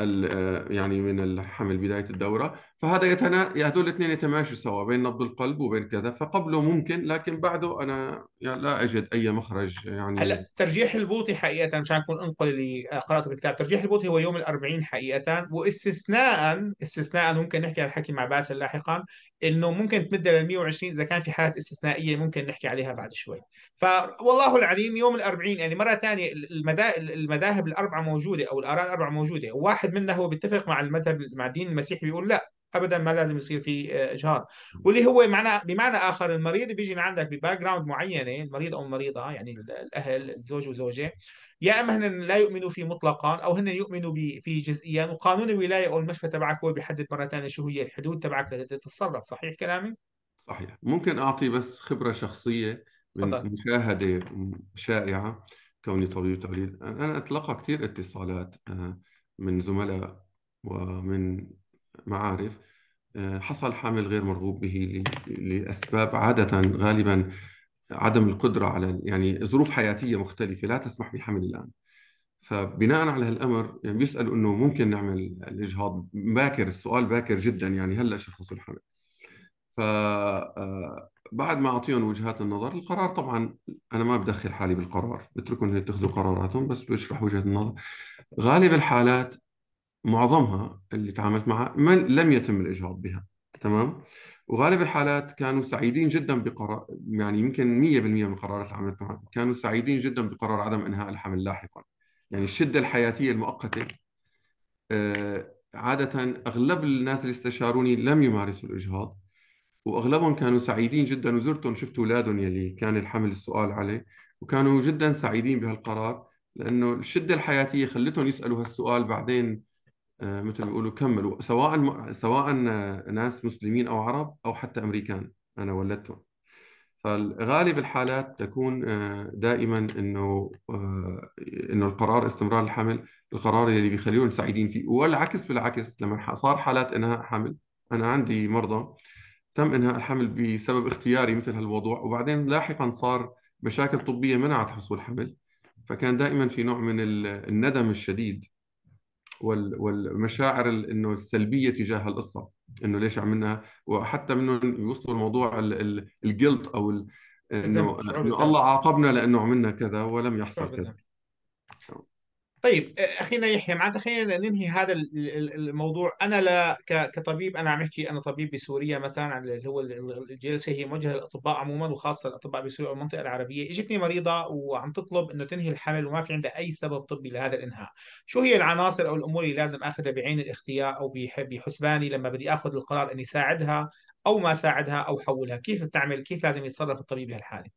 آه، يعني من حمل بداية الدورة فهذا يتنا هذول الاثنين يتماشوا سوا بين نبض القلب وبين كذا فقبله ممكن لكن بعده انا يعني لا اجد اي مخرج يعني هلا ترجيح البوطي حقيقه مشان اكون انقل اللي قراته بالكتاب ترجيح البوطي هو يوم الأربعين حقيقه واستثناء استثناء ممكن نحكي عن الحكي مع باسل لاحقا انه ممكن تمد لل 120 اذا كان في حالات استثنائيه ممكن نحكي عليها بعد شوي فوالله العليم يوم الأربعين يعني مره ثانيه المذاهب الاربعه موجوده او الاراء الاربعه موجوده واحد منها هو بيتفق مع المذهب مع الدين المسيحي بيقول لا ابدا ما لازم يصير في اجهاض آه، واللي هو معنى بمعنى اخر المريض بيجي لعندك بباك جراوند معينه المريض او المريضه يعني الاهل الزوج وزوجه يا اما هن لا يؤمنوا فيه مطلقا او هن يؤمنوا فيه جزئيا وقانون الولايه او المشفى تبعك هو بيحدد مره ثانيه شو هي الحدود تبعك لتتصرف صحيح كلامي؟ صحيح ممكن اعطي بس خبره شخصيه من فضل. مشاهده شائعه كوني طبيب تقليد انا اتلقى كثير اتصالات آه، من زملاء ومن معارف آه، حصل حمل غير مرغوب به لاسباب عاده غالبا عدم القدره على يعني ظروف حياتيه مختلفه لا تسمح بحمل الان فبناء على هالامر يعني بيسالوا انه ممكن نعمل الاجهاض باكر السؤال باكر جدا يعني هلا شخص الحمل ف آه، بعد ما اعطيهم وجهات النظر القرار طبعا انا ما بدخل حالي بالقرار بتركهم يتخذوا قراراتهم بس بشرح وجهه النظر غالب الحالات معظمها اللي تعاملت معها لم يتم الإجهاض بها تمام وغالب الحالات كانوا سعيدين جدا بقرار يعني يمكن 100% من القرارات اللي عملتها معها كانوا سعيدين جدا بقرار عدم انهاء الحمل لاحقا يعني الشده الحياتيه المؤقته آه، عاده اغلب الناس اللي استشاروني لم يمارسوا الاجهاض واغلبهم كانوا سعيدين جدا وزرتهم شفت اولادهم يلي كان الحمل السؤال عليه وكانوا جدا سعيدين بهالقرار لانه الشده الحياتيه خلتهم يسالوا هالسؤال بعدين آه، مثل ما بيقولوا كملوا سواء سواء آه، ناس مسلمين او عرب او حتى امريكان انا ولدتهم فغالب الحالات تكون آه، دائما انه انه القرار استمرار الحمل القرار اللي بيخليهم سعيدين فيه والعكس بالعكس لما صار حالات انهاء حمل انا عندي مرضى تم انهاء الحمل بسبب اختياري مثل هالموضوع وبعدين لاحقا صار مشاكل طبيه منعت حصول حمل فكان دائما في نوع من الندم الشديد والمشاعر انه السلبيه تجاه القصه انه ليش عملنا وحتى منهم يوصلوا الموضوع الجلد او انه الله عاقبنا لانه عملنا كذا ولم يحصل كذا طيب اخينا يحيى معناتها خلينا ننهي هذا الموضوع انا لا كطبيب انا عم احكي انا طبيب بسوريا مثلا اللي هو الجلسه هي موجهه للاطباء عموما وخاصه الاطباء بسوريا والمنطقه العربيه اجتني مريضه وعم تطلب انه تنهي الحمل وما في عندها اي سبب طبي لهذا الانهاء شو هي العناصر او الامور اللي لازم اخذها بعين الاختيار او بحسباني لما بدي اخذ القرار اني ساعدها او ما ساعدها او حولها كيف بتعمل كيف لازم يتصرف الطبيب بهالحاله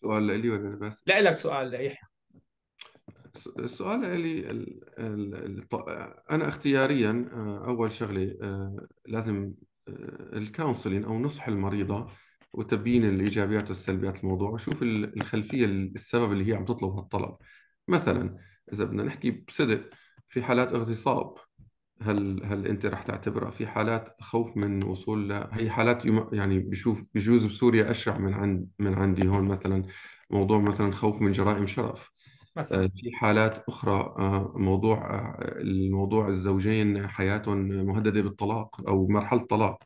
سؤال لي ولا بس لا لك سؤال يحيى السؤال اللي انا اختياريا آه، اول شغله آه، لازم آه، الكونسلين او نصح المريضه وتبيين الايجابيات والسلبيات الموضوع وشوف الخلفيه السبب اللي هي عم تطلب هالطلب مثلا اذا بدنا نحكي بصدق في حالات اغتصاب هل هل انت رح تعتبرها في حالات خوف من وصول ل... هي حالات يم... يعني بشوف بجوز بسوريا اشرع من عند من عندي هون مثلا موضوع مثلا خوف من جرائم شرف مثلا آه، في حالات أخرى آه، موضوع آه، الموضوع الزوجين حياتهم مهددة بالطلاق أو مرحلة طلاق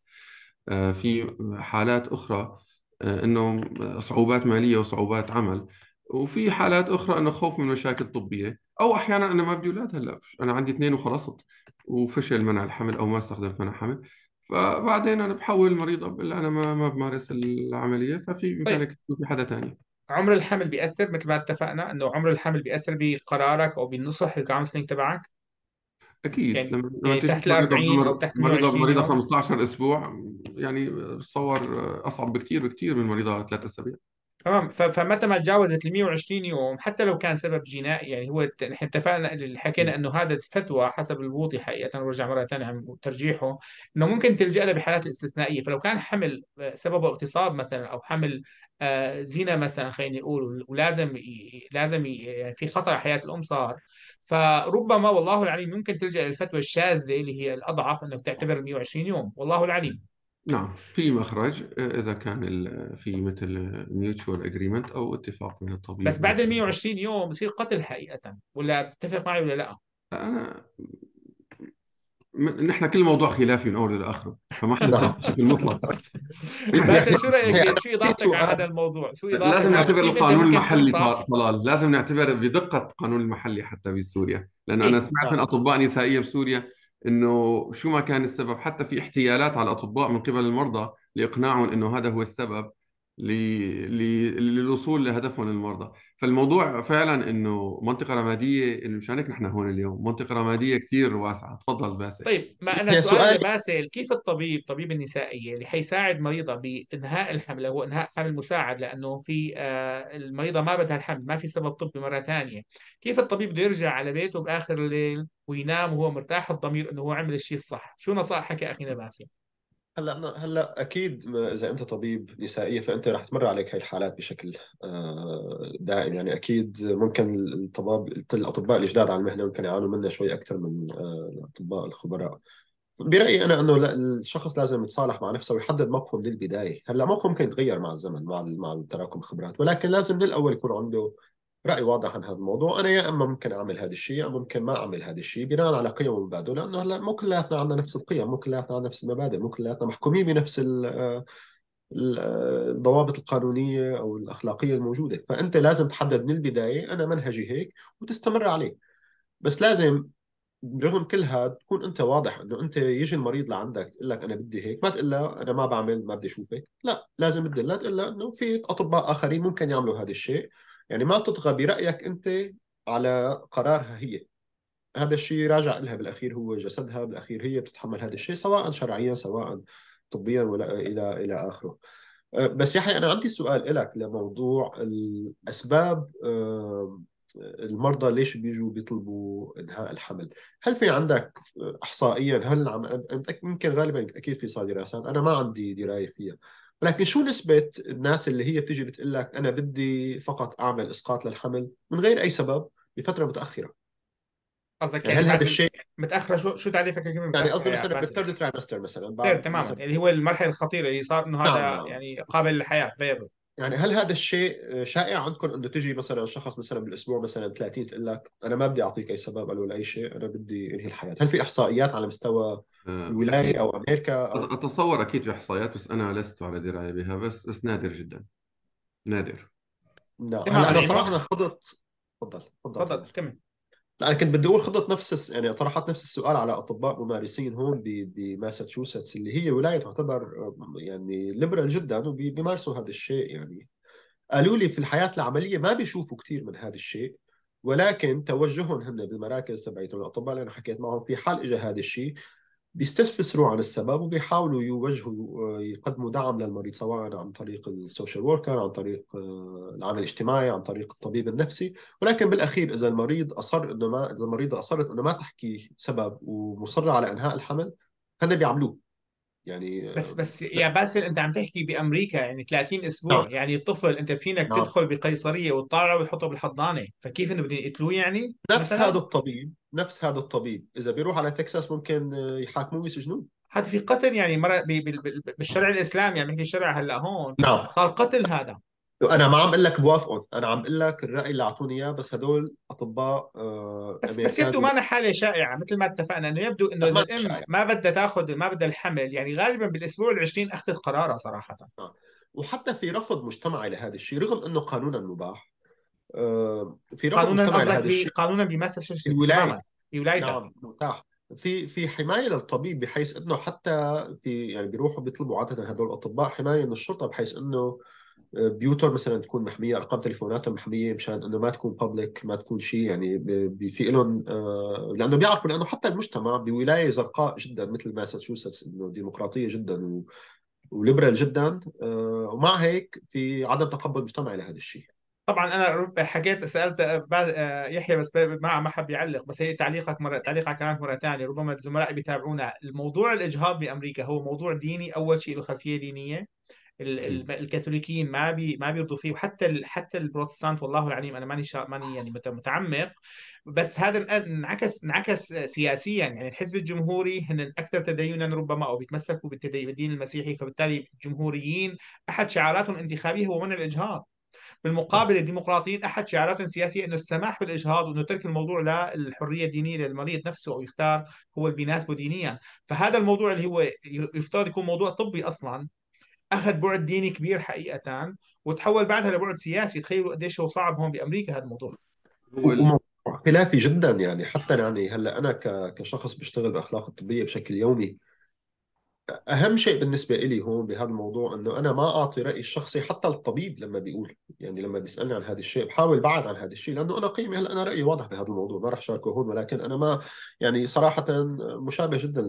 في حالات أخرى أنه صعوبات مالية وصعوبات عمل وفي حالات أخرى أنه خوف من مشاكل طبية أو أحيانا أنا ما بدي أولاد هلا أنا عندي اثنين وخلصت وفشل منع الحمل أو ما استخدمت منع حمل فبعدين أنا بحول المريضه بقول أنا ما ما بمارس العملية ففي بإمكانك طيب. في تشوفي حدا ثاني عمر الحمل بيأثر مثل ما اتفقنا انه عمر الحمل بيأثر بقرارك او بالنصح الكونسلنج تبعك اكيد يعني لما يعني تحت ال 40 او تحت مريضه 120 مريضه 15 اسبوع يعني بتصور اصعب بكثير بكثير من مريضه ثلاث اسابيع تمام فمتى ما تجاوزت ال 120 يوم حتى لو كان سبب جنائي يعني هو نحن اتفقنا حكينا انه هذا الفتوى حسب البوطي حقيقه ورجع مره ثانيه عن ترجيحه انه ممكن تلجا لها بحالات الاستثنائيه فلو كان حمل آه، سببه اغتصاب مثلا او حمل آه، زنا مثلا خلينا نقول ولازم لازم يعني في خطر على حياه الام صار فربما والله العليم ممكن تلجا للفتوى الشاذه اللي هي الاضعف انك تعتبر 120 يوم والله العليم نعم في مخرج آه، إذا كان آه، في مثل ميوتشوال آه، أجريمنت أو اتفاق بين الطبيب بس بعد ال 120 يوم بصير قتل حقيقة ولا بتتفق معي ولا لا؟ أنا نحن كل موضوع خلافي من أول لآخره فما حدا بشكل مطلق بس شو رأيك شو إضافتك على هذا الموضوع؟ شو إضافتك لازم نعتبر القانون المحلي طلال لازم نعتبر بدقة القانون المحلي حتى بسوريا لأنه أنا إيه، سمعت من أطباء نسائية بسوريا انه شو ما كان السبب حتى في احتيالات على الاطباء من قبل المرضى لاقناعهم انه هذا هو السبب للوصول لهدفهم المرضى فالموضوع فعلا انه منطقه رماديه انه مشان هيك نحن هون اليوم منطقه رماديه كثير واسعه تفضل باسل طيب ما انا سؤال باسل كيف الطبيب طبيب النسائيه اللي حيساعد مريضه بانهاء الحمل هو انهاء حمل مساعد لانه في آه، المريضه ما بدها الحمل ما في سبب طبي مره ثانيه كيف الطبيب بده يرجع على بيته باخر الليل وينام وهو مرتاح الضمير انه هو عمل الشيء الصح شو نصائحك يا اخي نباسي هلا هلا اكيد اذا انت طبيب نسائيه فانت رح تمر عليك هاي الحالات بشكل آه، دائم يعني اكيد ممكن الطباب الاطباء الجداد على المهنه ممكن يعانوا منها شوي اكثر من آه، الاطباء الخبراء برايي انا انه الشخص لازم يتصالح مع نفسه ويحدد موقفه من البدايه هلا موقفه ممكن يتغير مع الزمن مع مع تراكم الخبرات ولكن لازم من الاول يكون عنده راي واضح عن هذا الموضوع انا يا اما ممكن اعمل هذا الشيء يا اما ممكن ما اعمل هذا الشيء بناء على قيم ومبادئ لانه هلا مو كلياتنا عندنا نفس القيم مو كلياتنا عندنا نفس المبادئ مو كلياتنا محكومين بنفس الضوابط القانونيه او الاخلاقيه الموجوده فانت لازم تحدد من البدايه انا منهجي هيك وتستمر عليه بس لازم رغم كل هذا تكون انت واضح انه انت يجي المريض لعندك تقول لك انا بدي هيك ما تقول له انا ما بعمل ما بدي اشوفك لا لازم لا تقول له انه في اطباء اخرين ممكن يعملوا هذا الشيء يعني ما تطغى برأيك أنت على قرارها هي هذا الشيء راجع لها بالأخير هو جسدها بالأخير هي بتتحمل هذا الشيء سواء شرعيا سواء طبيا ولا إلى إلى آخره أه، بس يحيى أنا عندي سؤال لك لموضوع الأسباب أه، المرضى ليش بيجوا بيطلبوا انهاء الحمل هل في عندك احصائيا هل عم يمكن غالبا اكيد في صار دراسات انا ما عندي درايه فيها ولكن شو نسبة الناس اللي هي بتيجي بتقول لك أنا بدي فقط أعمل إسقاط للحمل من غير أي سبب بفترة متأخرة؟ قصدك يعني, يعني هل هذا الشيء متأخرة شو شو تعريفك يعني قصدي مثلا بالثيرد ترايمستر مثلا تماما اللي هو المرحلة الخطيرة اللي صار إنه هذا نعم، نعم. يعني قابل للحياة فيبل يعني هل هذا الشيء شائع عندكم انه تجي مثلا شخص مثلا بالاسبوع مثلا 30 تقول لك انا ما بدي اعطيك اي سبب ولا اي شيء انا بدي انهي الحياه، هل في احصائيات على مستوى آه، ولايه يعني او امريكا أو... اتصور اكيد في احصائيات بس انا لست على درايه بها بس بس نادر جدا نادر لا انا, انا صراحه خضت تفضل تفضل تفضل كمل لا انا كنت بدي اقول خضت نفس يعني طرحت نفس السؤال على اطباء ممارسين هون بماساتشوستس اللي هي ولايه تعتبر يعني ليبرال جدا وبيمارسوا هذا الشيء يعني قالوا لي في الحياه العمليه ما بيشوفوا كثير من هذا الشيء ولكن توجههم هن بالمراكز تبعيتهم الاطباء اللي انا حكيت معهم في حال اجى هذا الشيء بيستفسروا عن السبب وبيحاولوا يوجهوا يقدموا دعم للمريض سواء عن طريق السوشيال وركر عن طريق العمل الاجتماعي عن طريق الطبيب النفسي ولكن بالاخير اذا المريض اصر انه ما اذا المريضه اصرت انه ما تحكي سبب ومصره على انهاء الحمل هن بيعملوه يعني بس بس آه، يا باسل انت عم تحكي بامريكا يعني 30 اسبوع نعم. يعني الطفل انت فينك نعم. تدخل بقيصريه وتطالعه ويحطه بالحضانه فكيف انه بدهم يقتلوه يعني نفس مثلاً؟ هذا الطبيب نفس هذا الطبيب اذا بيروح على تكساس ممكن آه، يحاكموه ويسجنوه هذا في قتل يعني مرة بالشرع الاسلامي عم يعني بحكي الشرع هلا هون نعم. صار قتل هذا انا ما عم اقول لك بوافقهم انا عم اقول لك الراي اللي اعطوني اياه بس هدول اطباء آه، بس, بس يبدو مانا حاله شائعه مثل ما اتفقنا انه يبدو انه اذا الام ما بدها تاخذ ما بدها الحمل يعني غالبا بالاسبوع ال20 اخذت قرارها صراحه آه. وحتى في رفض مجتمعي لهذا الشيء رغم انه قانونا مباح آه في رفض قانونا مجتمعي لهذا قانونا بمساساتشوستس في ولاية نعم متاح في في حمايه للطبيب بحيث انه حتى في يعني بيروحوا بيطلبوا عاده هدول الاطباء حمايه من الشرطه بحيث انه بيوتهم مثلا تكون محميه ارقام تليفوناتهم محميه مشان انه ما تكون بابليك ما تكون شيء يعني في لهم آه، لانه بيعرفوا لانه حتى المجتمع بولايه زرقاء جدا مثل ماساتشوستس انه ديمقراطيه جدا و... وليبرال جدا آه، ومع هيك في عدم تقبل مجتمعي لهذا الشيء طبعا انا حكيت سالت آه، بعد يحيى بس ما ما حب يعلق بس هي تعليقك مره تعليقك كانت مره ثانيه ربما الزملاء بيتابعونا الموضوع الاجهاض بامريكا هو موضوع ديني اول شيء له خلفيه دينيه الكاثوليكيين ما بي ما بيرضوا فيه وحتى حتى البروتستانت والله العليم انا ماني ماني يعني متعمق بس هذا انعكس انعكس سياسيا يعني الحزب الجمهوري هن الاكثر تدينا ربما او بيتمسكوا بالدين المسيحي فبالتالي الجمهوريين احد شعاراتهم الانتخابيه هو منع الاجهاض بالمقابل الديمقراطيين احد شعاراتهم السياسيه انه السماح بالاجهاض وانه ترك الموضوع للحريه الدينيه للمريض نفسه او يختار هو اللي بيناسبه دينيا، فهذا الموضوع اللي هو يفترض يكون موضوع طبي اصلا اخذ بعد ديني كبير حقيقه وتحول بعدها لبعد سياسي تخيلوا قديش هو صعب هون بامريكا هذا الموضوع خلافي جدا يعني حتى يعني هلا انا كشخص بشتغل باخلاق الطبيه بشكل يومي اهم شيء بالنسبه لي هون بهذا الموضوع انه انا ما اعطي رايي الشخصي حتى الطبيب لما بيقول يعني لما بيسالني عن هذا الشيء بحاول بعد عن هذا الشيء لانه انا قيمي هلا انا رايي واضح بهذا الموضوع ما راح شاركه هون ولكن انا ما يعني صراحه مشابه جدا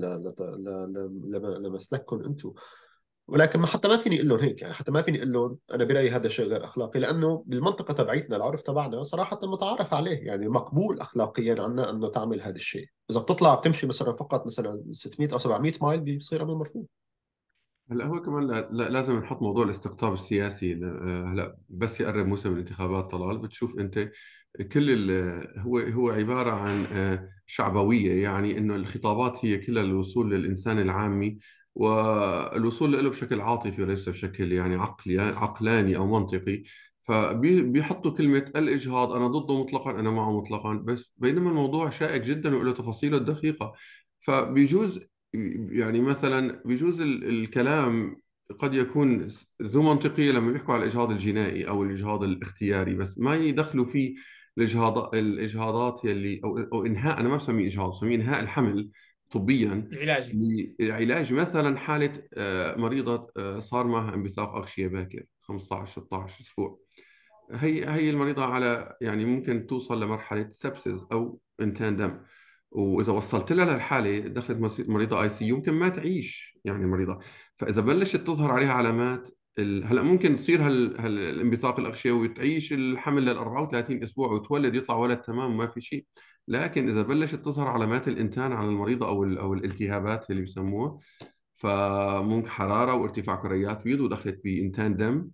لمسلككم انتم ولكن ما حتى ما فيني اقول لهم هيك يعني حتى ما فيني اقول لهم انا برايي هذا شيء غير اخلاقي لانه بالمنطقه تبعيتنا العرف تبعنا صراحه متعارف عليه يعني مقبول اخلاقيا عنا انه تعمل هذا الشيء اذا بتطلع بتمشي مثلا فقط مثلا 600 او 700 مايل بيصير امر مرفوض هلا هو كمان لازم نحط موضوع الاستقطاب السياسي آه، هلا بس يقرب موسم الانتخابات طلال بتشوف انت كل هو هو عباره عن آه، شعبويه يعني انه الخطابات هي كلها للوصول للانسان العامي والوصول له بشكل عاطفي وليس بشكل يعني عقلي عقلاني او منطقي فبيحطوا كلمة الإجهاض أنا ضده مطلقا أنا معه مطلقا بس بينما الموضوع شائك جدا وله تفاصيله الدقيقة فبيجوز يعني مثلا بيجوز الكلام قد يكون ذو منطقية لما بيحكوا على الإجهاض الجنائي أو الإجهاض الاختياري بس ما يدخلوا فيه الإجهاض الإجهاضات يلي أو أو إنهاء أنا ما بسميه إجهاض بسميه إنهاء الحمل طبيا علاجي علاج مثلا حاله آه، مريضه آه، صار معها انبثاق اغشيه باكر 15 16 اسبوع هي هي المريضه على يعني ممكن توصل لمرحله سبسز او انتان دم واذا وصلت لها للحاله دخلت مريضه اي سي يمكن ما تعيش يعني المريضه فاذا بلشت تظهر عليها علامات ال... هلا ممكن تصير هال... هالانبثاق الاغشيه وتعيش الحمل لل 34 اسبوع وتولد يطلع ولد تمام وما في شيء لكن اذا بلشت تظهر علامات الانتان على المريضه او ال... او الالتهابات اللي بسموها فممكن حراره وارتفاع كريات بيض ودخلت بانتان دم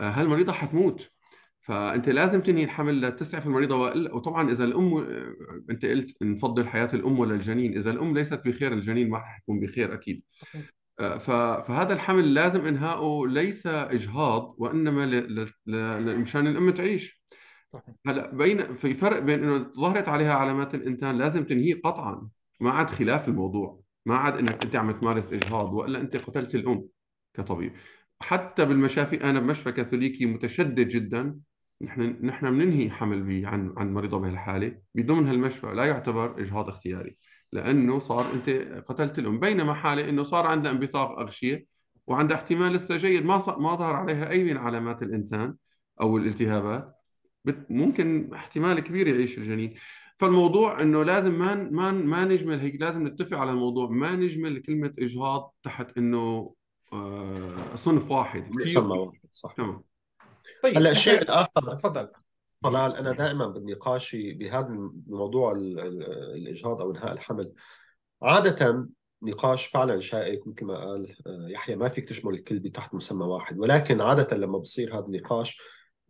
آه، هالمريضه حتموت فانت لازم تنهي الحمل لتسعف المريضه والا وطبعا اذا الام آه، انت قلت نفضل حياه الام ولا الجنين اذا الام ليست بخير الجنين ما حيكون بخير اكيد ف- فهذا الحمل لازم انهائه ليس اجهاض وانما مشان الام تعيش صحيح هلا بين في فرق بين انه ظهرت عليها علامات الانتان لازم تنهيه قطعا ما عاد خلاف الموضوع ما عاد انك انت عم تمارس اجهاض والا انت قتلت الام كطبيب حتى بالمشافي انا بمشفى كاثوليكي متشدد جدا نحن نحن بننهي حمل عن عن مريضه بهالحاله بضمن هالمشفى لا يعتبر اجهاض اختياري لانه صار انت قتلت الام بينما حاله انه صار عندها انبثاق اغشيه وعندها احتمال لسه جيد ما ما ظهر عليها اي من علامات الانسان او الالتهابات ممكن احتمال كبير يعيش الجنين فالموضوع انه لازم ما ما ما نجمل هيك لازم نتفق على الموضوع ما نجمل كلمه اجهاض تحت انه آه، صنف واحد صنف واحد صح تمام طيب هلا الشيء الاخر تفضل طلال انا دائما بالنقاش بهذا الموضوع الاجهاض او انهاء الحمل عاده نقاش فعلا شائك مثل ما قال آه، يحيى ما فيك تشمل الكل تحت مسمى واحد ولكن عاده لما بصير هذا النقاش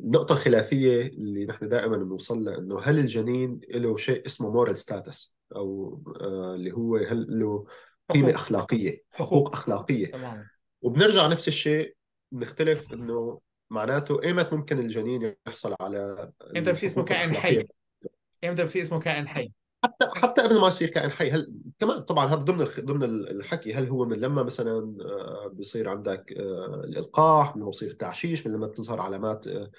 النقطة الخلافية اللي نحن دائما بنوصل لها انه هل الجنين له شيء اسمه مورال ستاتس او آه، اللي هو هل له قيمة أخلاقية حقوق أخلاقية تمام وبنرجع نفس الشيء بنختلف انه معناته ايمت ممكن الجنين يحصل على ايمتى بصير اسمه كائن حي ايمتى بصير اسمه كائن حي حتى حتى قبل ما يصير كائن حي هل كمان طبعا هذا ضمن ضمن الحكي هل هو من لما مثلا آه، بصير عندك آه، الالقاح من لما بصير التعشيش من لما بتظهر علامات آه،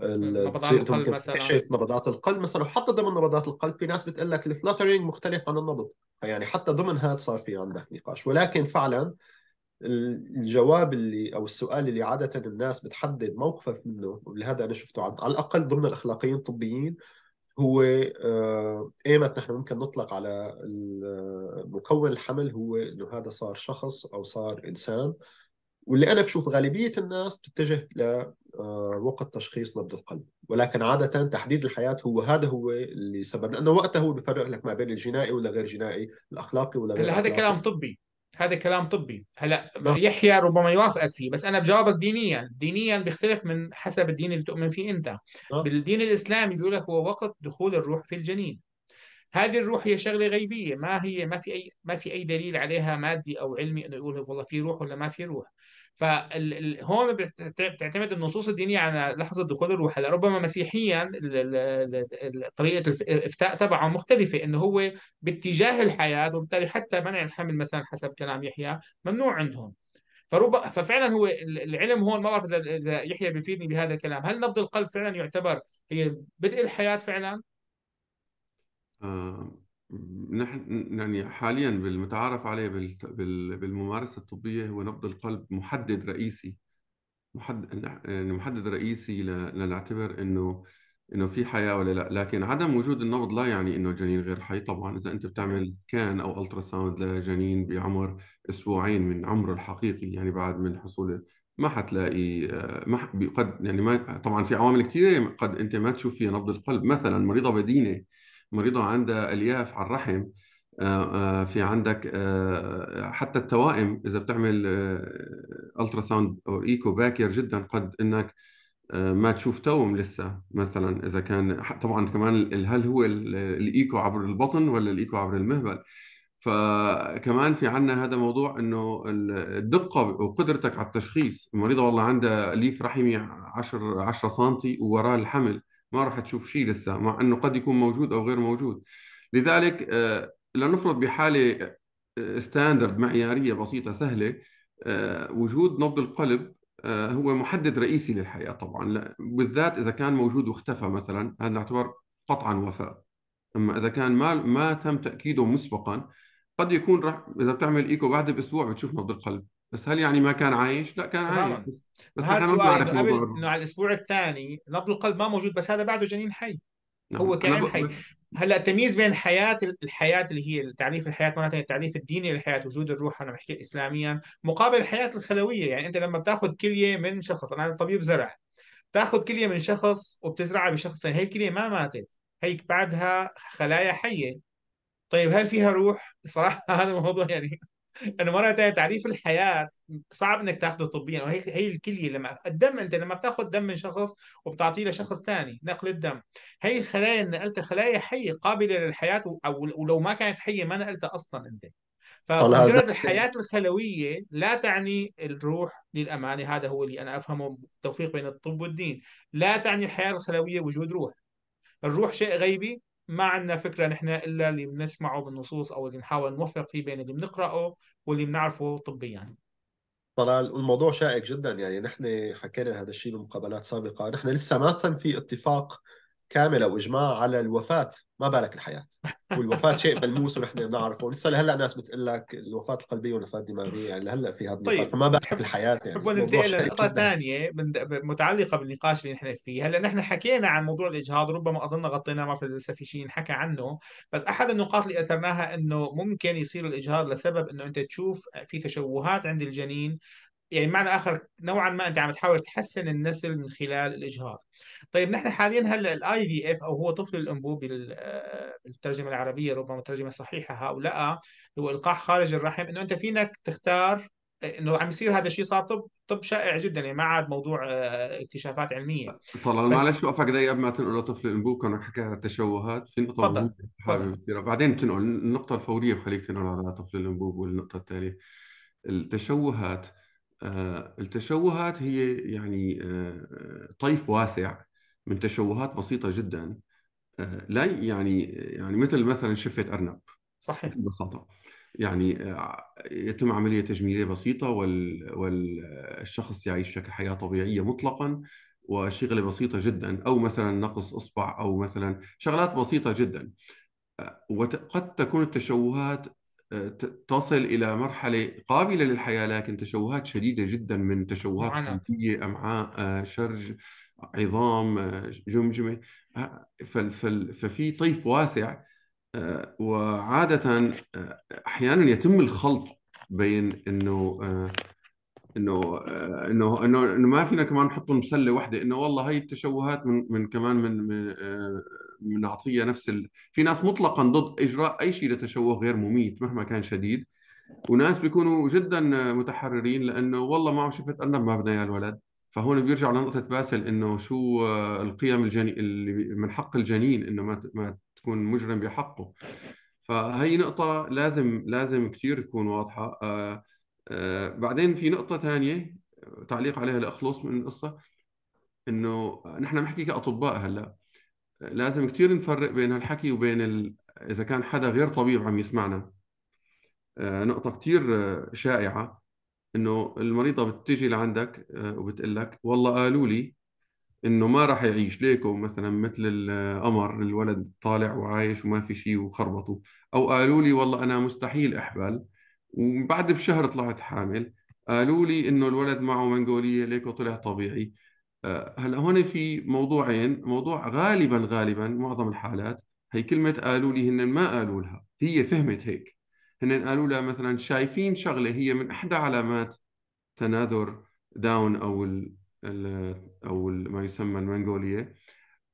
نبضات القلب مثلا شايف نبضات القلب مثلا وحتى ضمن نبضات القلب في ناس بتقول لك مختلف عن النبض فيعني حتى ضمن هذا صار في عندك نقاش ولكن فعلا آه الجواب اللي او السؤال اللي عاده الناس بتحدد موقفك منه ولهذا انا شفته على الاقل ضمن الاخلاقيين الطبيين هو ايمت آه، نحن ممكن نطلق على مكون الحمل هو انه هذا صار شخص او صار انسان واللي انا بشوف غالبيه الناس بتتجه لوقت آه، تشخيص نبض القلب ولكن عاده تحديد الحياه هو هذا هو اللي سبب لانه وقتها هو بفرق لك ما بين الجنائي ولا غير جنائي الاخلاقي ولا غير هذا كلام طبي هذا كلام طبي هلا نعم. يحيى ربما يوافقك فيه بس انا بجاوبك دينيا دينيا بيختلف من حسب الدين اللي تؤمن فيه انت نعم. بالدين الاسلامي بيقول لك هو وقت دخول الروح في الجنين هذه الروح هي شغله غيبيه ما هي ما في اي ما في اي دليل عليها مادي او علمي انه يقول والله في روح ولا ما في روح فهون بتعتمد النصوص الدينيه على لحظه دخول الروح هلا ربما مسيحيا طريقه الافتاء تبعه مختلفه انه هو باتجاه الحياه وبالتالي حتى منع الحمل مثلا حسب كلام يحيى ممنوع عندهم فرب ففعلا هو العلم هون ما بعرف اذا يحيى بيفيدني بهذا الكلام هل نبض القلب فعلا يعتبر هي بدء الحياه فعلا آه، نحن يعني حاليا بالمتعارف عليه بالممارسة الطبية هو نبض القلب محدد رئيسي محدد يعني محدد رئيسي لنعتبر انه انه في حياة ولا لا لكن عدم وجود النبض لا يعني انه الجنين غير حي طبعا اذا انت بتعمل نعم. سكان او الترا ساوند لجنين بعمر اسبوعين من عمره الحقيقي يعني بعد من حصوله ما حتلاقي آه، ما ح- قد يعني ما طبعا في عوامل كثيرة قد انت ما تشوف فيها نبض القلب مثلا مريضة بدينة مريضه عندها الياف على الرحم آه، آه، في عندك آه، حتى التوائم اذا بتعمل الترا ساوند او ايكو باكر جدا قد انك ما تشوف توم لسه مثلا اذا كان طبعا كمان هل هو الايكو عبر البطن ولا الايكو عبر المهبل فكمان في عنا هذا موضوع انه الدقه وقدرتك على التشخيص المريضه والله عندها ليف رحمي 10 10 سم ووراه الحمل ما راح تشوف شيء لسه مع انه قد يكون موجود او غير موجود لذلك آه، لنفرض بحاله ستاندرد آه، معياريه بسيطه سهله آه، وجود نبض القلب هو محدد رئيسي للحياه طبعا بالذات اذا كان موجود واختفى مثلا هذا نعتبر قطعا وفاه اما اذا كان ما ما تم تاكيده مسبقا قد يكون رح اذا بتعمل ايكو بعد باسبوع بتشوف نبض القلب بس هل يعني ما كان عايش؟ لا كان عايش بس هذا سؤال انه قبل انه على الاسبوع الثاني نبض القلب ما موجود بس هذا بعده جنين حي نعم. هو كائن ب... حي هلا التمييز بين حياه الحياه اللي هي تعريف الحياه مره ثانيه التعريف الديني للحياه وجود الروح انا بحكي اسلاميا مقابل الحياه الخلويه يعني انت لما بتاخذ كليه من شخص انا طبيب زرع تاخذ كليه من شخص وبتزرعها بشخصين هي الكليه ما ماتت هي بعدها خلايا حيه طيب هل فيها روح؟ صراحه هذا الموضوع يعني انا مره ثانيه تعريف الحياه صعب انك تاخده طبيا وهي هي الكليه لما الدم انت لما بتاخذ دم من شخص وبتعطيه لشخص ثاني نقل الدم هي الخلايا نقلتها خلايا حيه قابله للحياه او ولو ما كانت حيه ما نقلتها اصلا انت فمجرد الحياة الخلوية لا تعني الروح للأمانة هذا هو اللي أنا أفهمه التوفيق بين الطب والدين لا تعني الحياة الخلوية وجود روح الروح شيء غيبي ما عندنا فكره نحن الا اللي بنسمعه بالنصوص او اللي بنحاول نوفق فيه بين اللي بنقراه واللي بنعرفه طبيا طلال الموضوع شائك جدا يعني نحن حكينا هذا الشيء بمقابلات سابقه نحن لسه ما تم في اتفاق كامله واجماع على الوفاه ما بالك الحياه والوفاه شيء ملموس ونحن بنعرفه ولسه لهلا ناس بتقول لك الوفاه القلبيه والوفاه الدماغيه يعني لهلا في هذا طيب فما بالك الحياه يعني بدنا ننتقل لنقطه ثانيه متعلقه بالنقاش اللي نحن فيه هلا نحن حكينا عن موضوع الاجهاض ربما اظن غطيناه ما لسه في شيء انحكى عنه بس احد النقاط اللي اثرناها انه ممكن يصير الاجهاض لسبب انه انت تشوف في تشوهات عند الجنين يعني معنى اخر نوعا ما انت عم تحاول تحسن النسل من خلال الاجهاض. طيب نحن حاليا هلا الاي في اف او هو طفل الانبوب بالترجمه آه، العربيه ربما الترجمه الصحيحه هؤلاء هو القاح خارج الرحم انه انت فينك تختار آه، انه عم يصير هذا الشيء صار طب طب شائع جدا يعني ما عاد موضوع آه، اكتشافات علميه طلال بس... معلش وقفك دقيقه قبل ما تنقل لطفل الانبوب كانك حكيت عن التشوهات في نقطه تفضل بعدين بتنقل النقطه الفوريه بخليك تنقل على طفل الانبوب والنقطه التاليه التشوهات آه، التشوهات هي يعني آه، طيف واسع من تشوهات بسيطة جدا آه، لا يعني يعني مثل مثلا شفة أرنب صحيح ببساطة يعني يتم عملية تجميلية بسيطة وال... والشخص يعيش شكل حياة طبيعية مطلقا وشغلة بسيطة جدا أو مثلا نقص إصبع أو مثلا شغلات بسيطة جدا وقد تكون التشوهات تصل إلى مرحلة قابلة للحياة لكن تشوهات شديدة جدا من تشوهات قلبية أمعاء آه، شرج عظام آه، جمجمة ففي طيف واسع آه، وعادة أحيانا يتم الخلط بين أنه انه آه، انه انه انه ما فينا كمان نحطهم مسله واحده انه والله هي التشوهات من من كمان من آه، من عطيه نفس ال... في ناس مطلقا ضد اجراء اي شيء لتشوه غير مميت مهما كان شديد وناس بيكونوا جدا متحررين لانه والله معه شفت انا ما بدنا اياه الولد فهون بيرجع لنقطه باسل انه شو آه، القيم الجني اللي من حق الجنين انه ما ما تكون مجرم بحقه فهي نقطه لازم لازم كثير تكون واضحه آه آه، بعدين في نقطه ثانيه تعليق عليها لاخلص من القصه انه نحن بنحكي كاطباء هلا آه، لازم كثير نفرق بين هالحكي وبين ال... اذا كان حدا غير طبيب عم يسمعنا آه، نقطه كثير شائعه انه المريضه بتجي لعندك وبتقول لك والله قالوا لي انه ما راح يعيش ليكو مثلا مثل القمر الولد طالع وعايش وما في شيء وخربطوا او قالوا لي والله انا مستحيل احبل وبعد بشهر طلعت حامل قالوا لي انه الولد معه منغوليه ليكو طلع طبيعي آه، هلا هون في موضوعين موضوع غالبا غالبا معظم الحالات هي كلمه قالوا لي هن ما قالوا لها هي فهمت هيك هن قالوا لها مثلا شايفين شغله هي من احدى علامات تناذر داون او الـ او الـ ما يسمى المنغوليه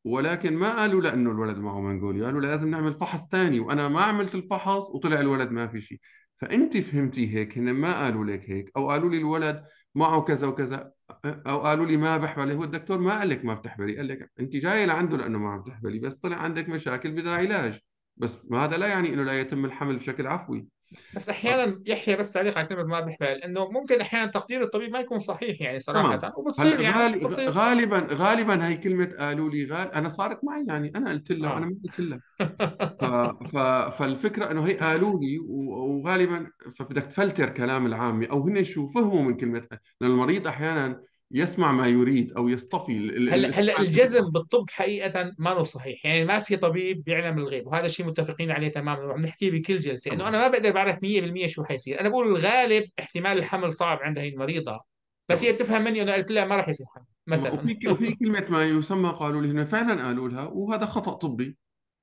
ولكن ما قالوا لانه الولد معه منغوليا قالوا لازم نعمل فحص ثاني وانا ما عملت الفحص وطلع الولد ما في شيء فانت فهمتي هيك هن ما قالوا لك هيك او قالوا لي الولد معه كذا وكذا او قالوا لي ما بحبلي هو الدكتور ما قال لك ما بتحبلي قال لك انت جايه لعنده لانه ما عم تحبلي بس طلع عندك مشاكل بدها علاج بس ما هذا لا يعني انه لا يتم الحمل بشكل عفوي بس احيانا يحيى بس تعليق على كلمه ما بحبال انه ممكن احيانا تقدير الطبيب ما يكون صحيح يعني صراحه تمام. وبتصير يعني غالي بتصير. غالبا غالبا هي كلمه قالوا لي غال انا صارت معي يعني انا قلت له آه. انا ما قلت له ف... فالفكره انه هي قالوا لي وغالبا فبدك تفلتر كلام العامي او هن شو فهموا من كلمه لان المريض احيانا يسمع ما يريد او يصطفي هلا هلا الجزم بالطب حقيقه ما هو صحيح يعني ما في طبيب بيعلم الغيب وهذا الشيء متفقين عليه تماما وعم نحكيه بكل جلسه انه انا ما بقدر بعرف 100% شو حيصير انا بقول الغالب احتمال الحمل صعب عند هي المريضه بس هي بتفهم مني انا قلت لها ما راح يصير حمل مثلا وفي وفي كلمه ما يسمى قالوا لي هنا فعلا قالوا لها وهذا خطا طبي يعني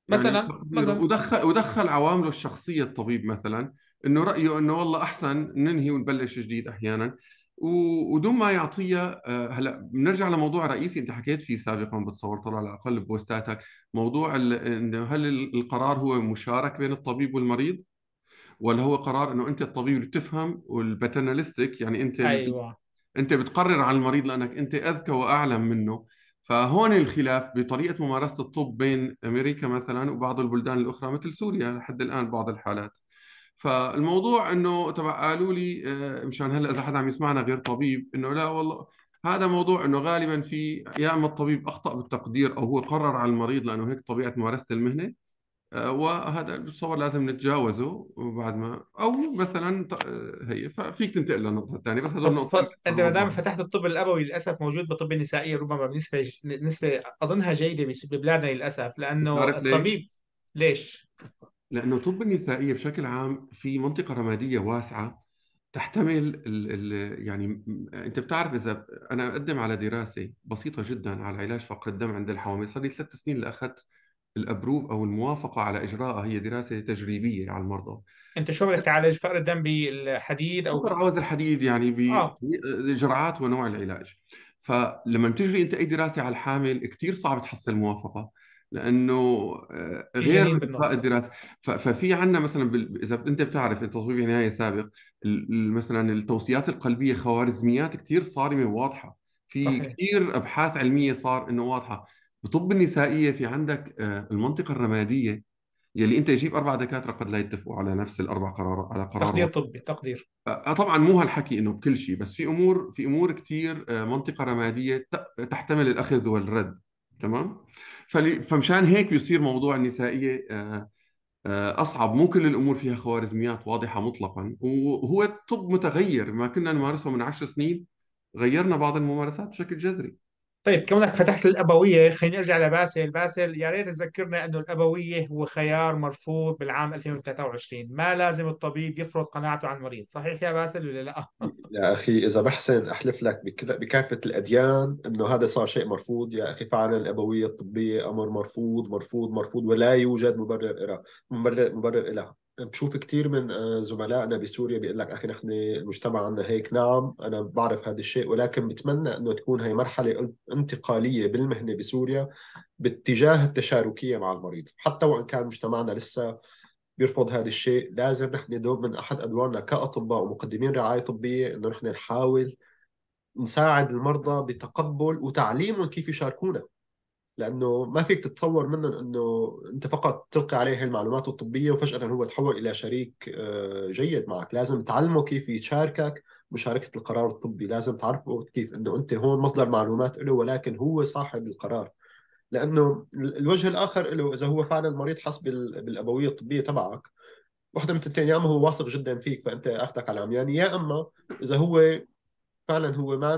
مثلا مثلا ودخل ودخل عوامله الشخصيه الطبيب مثلا انه رايه انه والله احسن ننهي ونبلش جديد احيانا ودون ما يعطيها آه، هلا بنرجع لموضوع رئيسي انت حكيت فيه سابقا بتصور طلع على الاقل ببوستاتك موضوع انه هل القرار هو مشارك بين الطبيب والمريض ولا هو قرار انه انت الطبيب اللي بتفهم والباترناليستيك يعني انت أيوة. انت بتقرر على المريض لانك انت اذكى واعلم منه فهون الخلاف بطريقه ممارسه الطب بين امريكا مثلا وبعض البلدان الاخرى مثل سوريا لحد الان بعض الحالات فالموضوع انه تبع قالوا لي آه، مشان هلا اذا حدا عم يسمعنا غير طبيب انه لا والله هذا موضوع انه غالبا في يا اما الطبيب اخطا بالتقدير او هو قرر على المريض لانه هيك طبيعه ممارسه المهنه آه، وهذا بتصور لازم نتجاوزه بعد ما او مثلا آه، هي ففيك تنتقل للنقطه الثانيه بس هذول النقطتين انت ما دام فتحت الطب الابوي للاسف موجود بالطب النسائي ربما بنسبه نسبه اظنها جيده ببلادنا للاسف لانه الطبيب ليش؟ لأنه طب النسائية بشكل عام في منطقة رمادية واسعة تحتمل الـ الـ يعني أنت بتعرف إذا أنا أقدم على دراسة بسيطة جدا على علاج فقر الدم عند الحوامل صار لي ثلاث سنين اللي أخذت الابروف او الموافقه على اجراءها هي دراسه تجريبيه على المرضى انت شو بدك تعالج فقر الدم بالحديد او عوز الحديد يعني بجرعات آه. ونوع العلاج فلما بتجري انت اي دراسه على الحامل كثير صعب تحصل موافقه لانه آه، غير الدراسه ففي عندنا مثلا اذا انت بتعرف انت طبيب عنايه سابق مثلا التوصيات القلبيه خوارزميات كثير صارمه واضحه في كثير ابحاث علميه صار انه واضحه بطب النسائيه في عندك آه، المنطقه الرماديه يلي انت يجيب اربع دكاتره قد لا يتفقوا على نفس الاربع قرارات على قرار تقدير طبي تقدير آه، طبعا مو هالحكي انه بكل شيء بس في امور في امور كثير منطقه رماديه تحتمل الاخذ والرد تمام فمشان هيك بيصير موضوع النسائيه آه، آه، اصعب مو كل الامور فيها خوارزميات واضحه مطلقا وهو الطب متغير ما كنا نمارسه من عشر سنين غيرنا بعض الممارسات بشكل جذري طيب كونك فتحت الأبوية خليني أرجع لباسل باسل يا ريت تذكرنا أنه الأبوية هو خيار مرفوض بالعام 2023 ما لازم الطبيب يفرض قناعته عن المريض صحيح يا باسل ولا لا؟ يا أخي إذا بحسن أحلف لك بكافة الأديان أنه هذا صار شيء مرفوض يا أخي فعلا الأبوية الطبية أمر مرفوض مرفوض مرفوض ولا يوجد مبرر إله مبرر, مبرر إله بشوف كثير من آه، زملائنا بسوريا بيقول لك اخي نحن المجتمع عندنا هيك نعم انا بعرف هذا الشيء ولكن بتمنى انه تكون هي مرحله انتقاليه بالمهنه بسوريا باتجاه التشاركيه مع المريض حتى وان كان مجتمعنا لسه بيرفض هذا الشيء لازم نحن دوب من احد ادوارنا كاطباء ومقدمين رعايه طبيه انه نحن نحاول نساعد المرضى بتقبل وتعليمهم كيف يشاركونا لانه ما فيك تتصور منهم انه انت فقط تلقي عليه المعلومات الطبيه وفجاه هو تحول الى شريك آه، جيد معك، لازم تعلمه كيف يشاركك مشاركه القرار الطبي، لازم تعرفه كيف انه انت هون مصدر معلومات له ولكن هو صاحب القرار. لانه الوجه الاخر له اذا هو فعلا المريض حس بالابويه الطبيه تبعك وحده من التنتين يا اما هو واثق جدا فيك فانت اخذك على عمياني يا اما اذا هو فعلا هو ما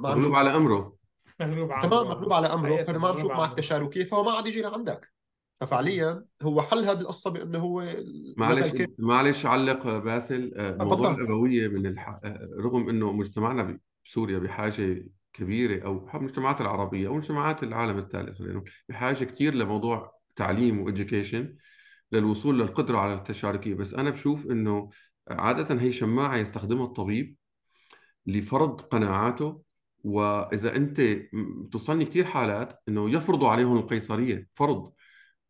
مغلوب على امره مغلوب على تمام مغلوب على امره فانا ما عم شوف معك تشاركيه فهو ما عاد يجي لعندك ففعليا هو حل هذه القصه بانه هو معلش معلش علق باسل آه، آه، موضوع الابويه من الح... آه، رغم انه مجتمعنا بسوريا بحاجه كبيره او المجتمعات العربيه او مجتمعات العالم الثالث بحاجه كثير لموضوع تعليم واديوكيشن للوصول للقدره على التشاركيه بس انا بشوف انه عاده هي شماعه يستخدمها الطبيب لفرض قناعاته واذا انت بتوصلني كثير حالات انه يفرضوا عليهم القيصريه فرض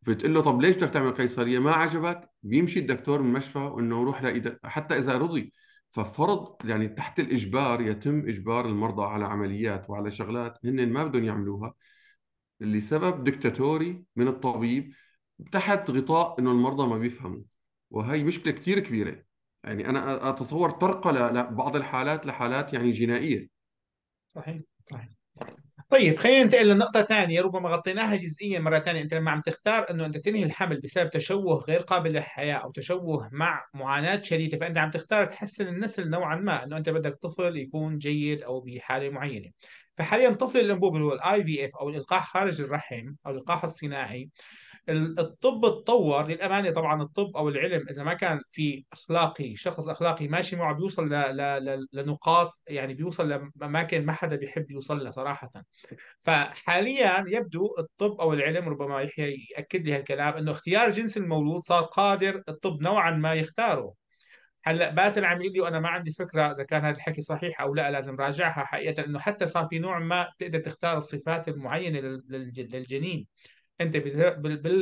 بتقول له طب ليش بدك تعمل قيصريه ما عجبك بيمشي الدكتور من المشفى انه روح لإيد حتى اذا رضي ففرض يعني تحت الاجبار يتم اجبار المرضى على عمليات وعلى شغلات هن ما بدهم يعملوها لسبب دكتاتوري من الطبيب تحت غطاء انه المرضى ما بيفهموا وهي مشكله كثير كبيره يعني انا اتصور ترقى لبعض الحالات لحالات يعني جنائيه صحيح صحيح طيب خلينا ننتقل لنقطة ثانية ربما غطيناها جزئيا مرة ثانية أنت لما عم تختار أنه أنت تنهي الحمل بسبب تشوه غير قابل للحياة أو تشوه مع معاناة شديدة فأنت عم تختار تحسن النسل نوعا ما أنه أنت بدك طفل يكون جيد أو بحالة معينة فحاليا طفل الأنبوب اللي هو الاي في اف أو الإلقاح خارج الرحم أو الإلقاح الصناعي الطب اتطور للامانه طبعا الطب او العلم اذا ما كان في اخلاقي شخص اخلاقي ماشي معه بيوصل لنقاط يعني بيوصل لاماكن ما حدا بيحب يوصل لها صراحه فحاليا يبدو الطب او العلم ربما يحيى ياكد لي هالكلام انه اختيار جنس المولود صار قادر الطب نوعا ما يختاره هلا باسل عم يقول لي وانا ما عندي فكره اذا كان هذا الحكي صحيح او لا لازم راجعها حقيقه انه حتى صار في نوع ما تقدر تختار الصفات المعينه للجنين انت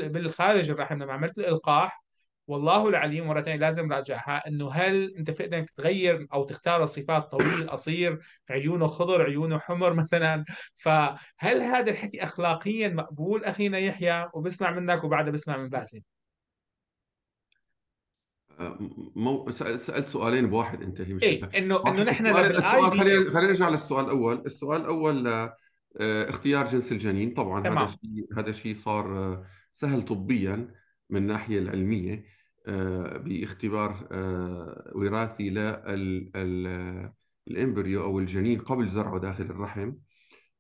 بالخارج الرحم لما عملت الالقاح والله العليم مرة ثانية لازم راجعها انه هل انت في ايدك تغير او تختار الصفات طويل قصير عيونه خضر عيونه حمر مثلا فهل هذا الحكي اخلاقيا مقبول اخينا يحيى وبسمع منك وبعدها بسمع من باسل آه، مو سالت سؤالين بواحد انت هي مش إيه؟ انه انه نحن آية خلينا خلينا نرجع للسؤال الاول، السؤال الاول آه، آه، اختيار جنس الجنين طبعا تمام. هذا شيء هذا شيء صار آه، سهل طبيا من الناحيه العلميه آه، باختبار وراثي للامبريو او الجنين قبل زرعه داخل الرحم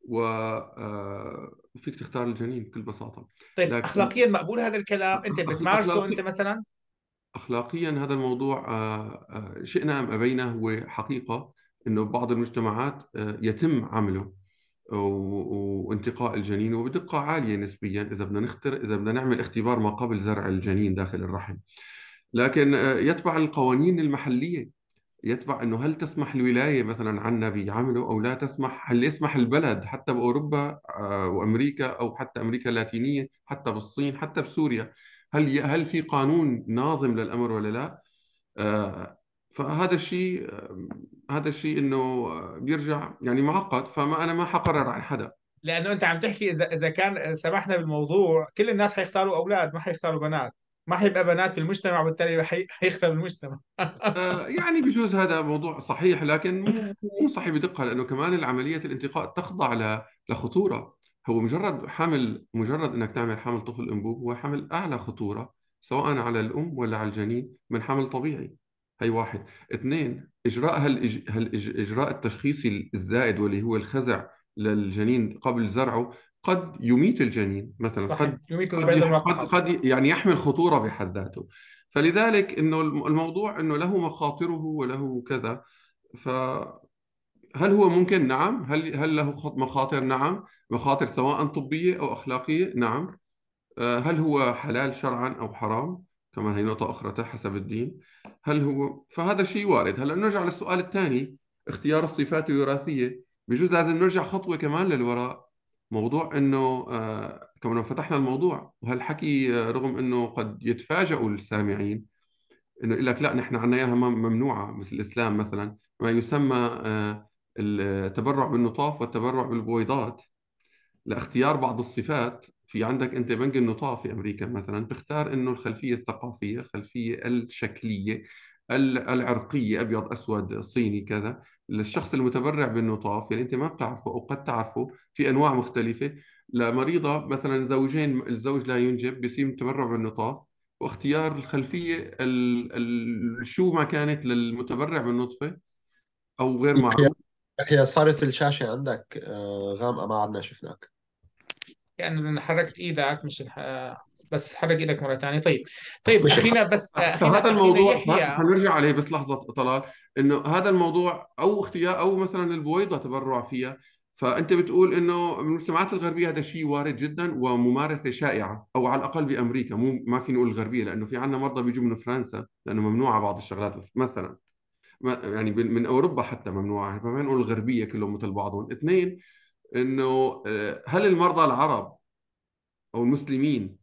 و فيك تختار الجنين بكل بساطه طيب لكن... اخلاقيا مقبول هذا الكلام انت بتمارسه أخلاقي... انت مثلا اخلاقيا هذا الموضوع شئنا ام ابينا هو حقيقه انه بعض المجتمعات يتم عمله وانتقاء الجنين وبدقة عالية نسبيا إذا بدنا نختر إذا بدنا نعمل اختبار ما قبل زرع الجنين داخل الرحم لكن آه، يتبع القوانين المحلية يتبع أنه هل تسمح الولاية مثلا عنا بعمله أو لا تسمح هل يسمح البلد حتى بأوروبا آه، وأمريكا أو حتى أمريكا اللاتينية حتى بالصين حتى بسوريا هل هل في قانون ناظم للأمر ولا لا؟ آه، فهذا الشيء هذا الشيء انه بيرجع يعني معقد فما انا ما حقرر عن حدا لانه انت عم تحكي اذا اذا كان سمحنا بالموضوع كل الناس حيختاروا اولاد ما حيختاروا بنات ما حيبقى بنات في المجتمع وبالتالي حيخرب المجتمع آه، يعني بجوز هذا موضوع صحيح لكن مو مو صحيح بدقه لانه كمان عمليه الانتقاء تخضع لخطوره هو مجرد حمل مجرد انك تعمل حمل طفل انبوب هو حمل اعلى خطوره سواء على الام ولا على الجنين من حمل طبيعي هي واحد اثنين اجراء هالإج... هالاجراء التشخيصي الزائد واللي هو الخزع للجنين قبل زرعه قد يميت الجنين مثلا صحيح. قد يميت البيضة قد, قد يعني يحمل خطوره بحد ذاته فلذلك انه الموضوع انه له مخاطره وله كذا ف هل هو ممكن؟ نعم، هل هل له مخاطر؟ نعم، مخاطر سواء طبيه او اخلاقيه؟ نعم. آه، هل هو حلال شرعا او حرام؟ كمان هي نقطة أخرى حسب الدين هل هو فهذا شيء وارد هلا نرجع للسؤال الثاني اختيار الصفات الوراثية بجوز لازم نرجع خطوة كمان للوراء موضوع انه كمان آه، كونه فتحنا الموضوع وهالحكي آه، رغم انه قد يتفاجئوا السامعين انه يقول لك لا نحن عندنا اياها ممنوعه مثل الاسلام مثلا ما يسمى آه، التبرع بالنطاف والتبرع بالبويضات لاختيار بعض الصفات في عندك انت بنك النطاع في امريكا مثلا تختار انه الخلفيه الثقافيه الخلفيه الشكليه العرقيه ابيض اسود صيني كذا للشخص المتبرع بالنطاف اللي يعني انت ما بتعرفه او قد تعرفه في انواع مختلفه لمريضه مثلا زوجين الزوج لا ينجب بيصير متبرع بالنطاف واختيار الخلفيه ال... ال... شو ما كانت للمتبرع بالنطفه او غير معروف هي صارت الشاشه عندك آه، غامقه ما عدنا شفناك يعني لأن حركت إيدك مش بس حرك ايدك مره ثانيه طيب طيب خلينا بس آه، خلينا هذا الموضوع حنرجع عليه بس لحظه طلال انه هذا الموضوع او اختيار او مثلا البويضه تبرع فيها فانت بتقول انه المجتمعات الغربيه هذا شيء وارد جدا وممارسه شائعه او على الاقل بامريكا مو ما في نقول الغربيه لانه في عندنا مرضى بيجوا من فرنسا لانه ممنوعه بعض الشغلات مثلا يعني من اوروبا حتى ممنوعه فما نقول الغربيه كلهم مثل بعضهم اثنين انه آه، هل المرضى العرب او المسلمين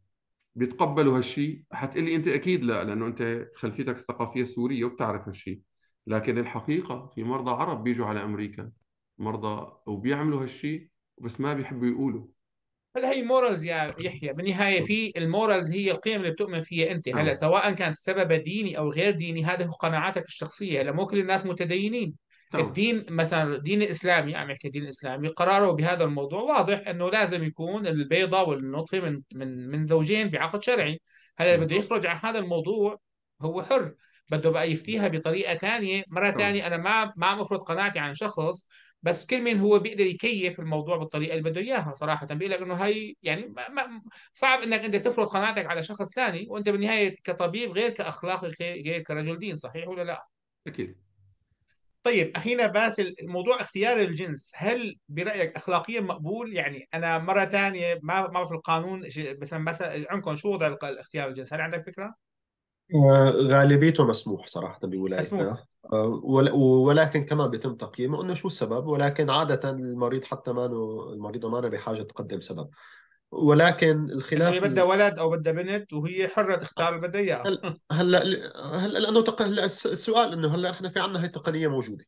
بيتقبلوا هالشيء حتقول لي انت اكيد لا لانه انت خلفيتك الثقافيه السوريه وبتعرف هالشيء لكن الحقيقه في مرضى عرب بيجوا على امريكا مرضى وبيعملوا هالشيء بس ما بيحبوا يقولوا هلا هي مورالز يا يحيى بالنهايه في المورالز هي القيم اللي بتؤمن فيها انت هلا نعم. سواء كان السبب ديني او غير ديني هذا هو قناعاتك الشخصيه هلا مو كل الناس متدينين طبعا. الدين مثلا الدين الاسلامي عم يعني يحكي دين اسلامي قراره بهذا الموضوع واضح انه لازم يكون البيضه والنطفه من من من زوجين بعقد شرعي هذا اللي بده يخرج عن هذا الموضوع هو حر بده بقى يفتيها بطريقه ثانيه مره ثانيه طيب. انا ما ما عم افرض قناعتي عن شخص بس كل مين هو بيقدر يكيف الموضوع بالطريقه اللي بده اياها صراحه بيقول لك انه هي يعني ما ما صعب انك انت تفرض قناعتك على شخص ثاني وانت بالنهايه كطبيب غير كاخلاقي غير كرجل دين صحيح ولا لا؟ اكيد طيب اخينا باسل موضوع اختيار الجنس هل برايك اخلاقيا مقبول يعني انا مره ثانيه ما ما في القانون بس مثلا عندكم شو وضع اختيار الجنس هل عندك فكره غالبيته مسموح صراحة بولايتنا مسموح آه، ولكن كمان بيتم تقييمه انه شو السبب ولكن عادة المريض حتى ما المريضة ما بحاجة تقدم سبب ولكن الخلاف هي بدها ولد او بدها بنت وهي حره تختار اللي بدها اياه هلا هلا لانه تق... هل السؤال انه هلا نحن في عندنا هي التقنيه موجوده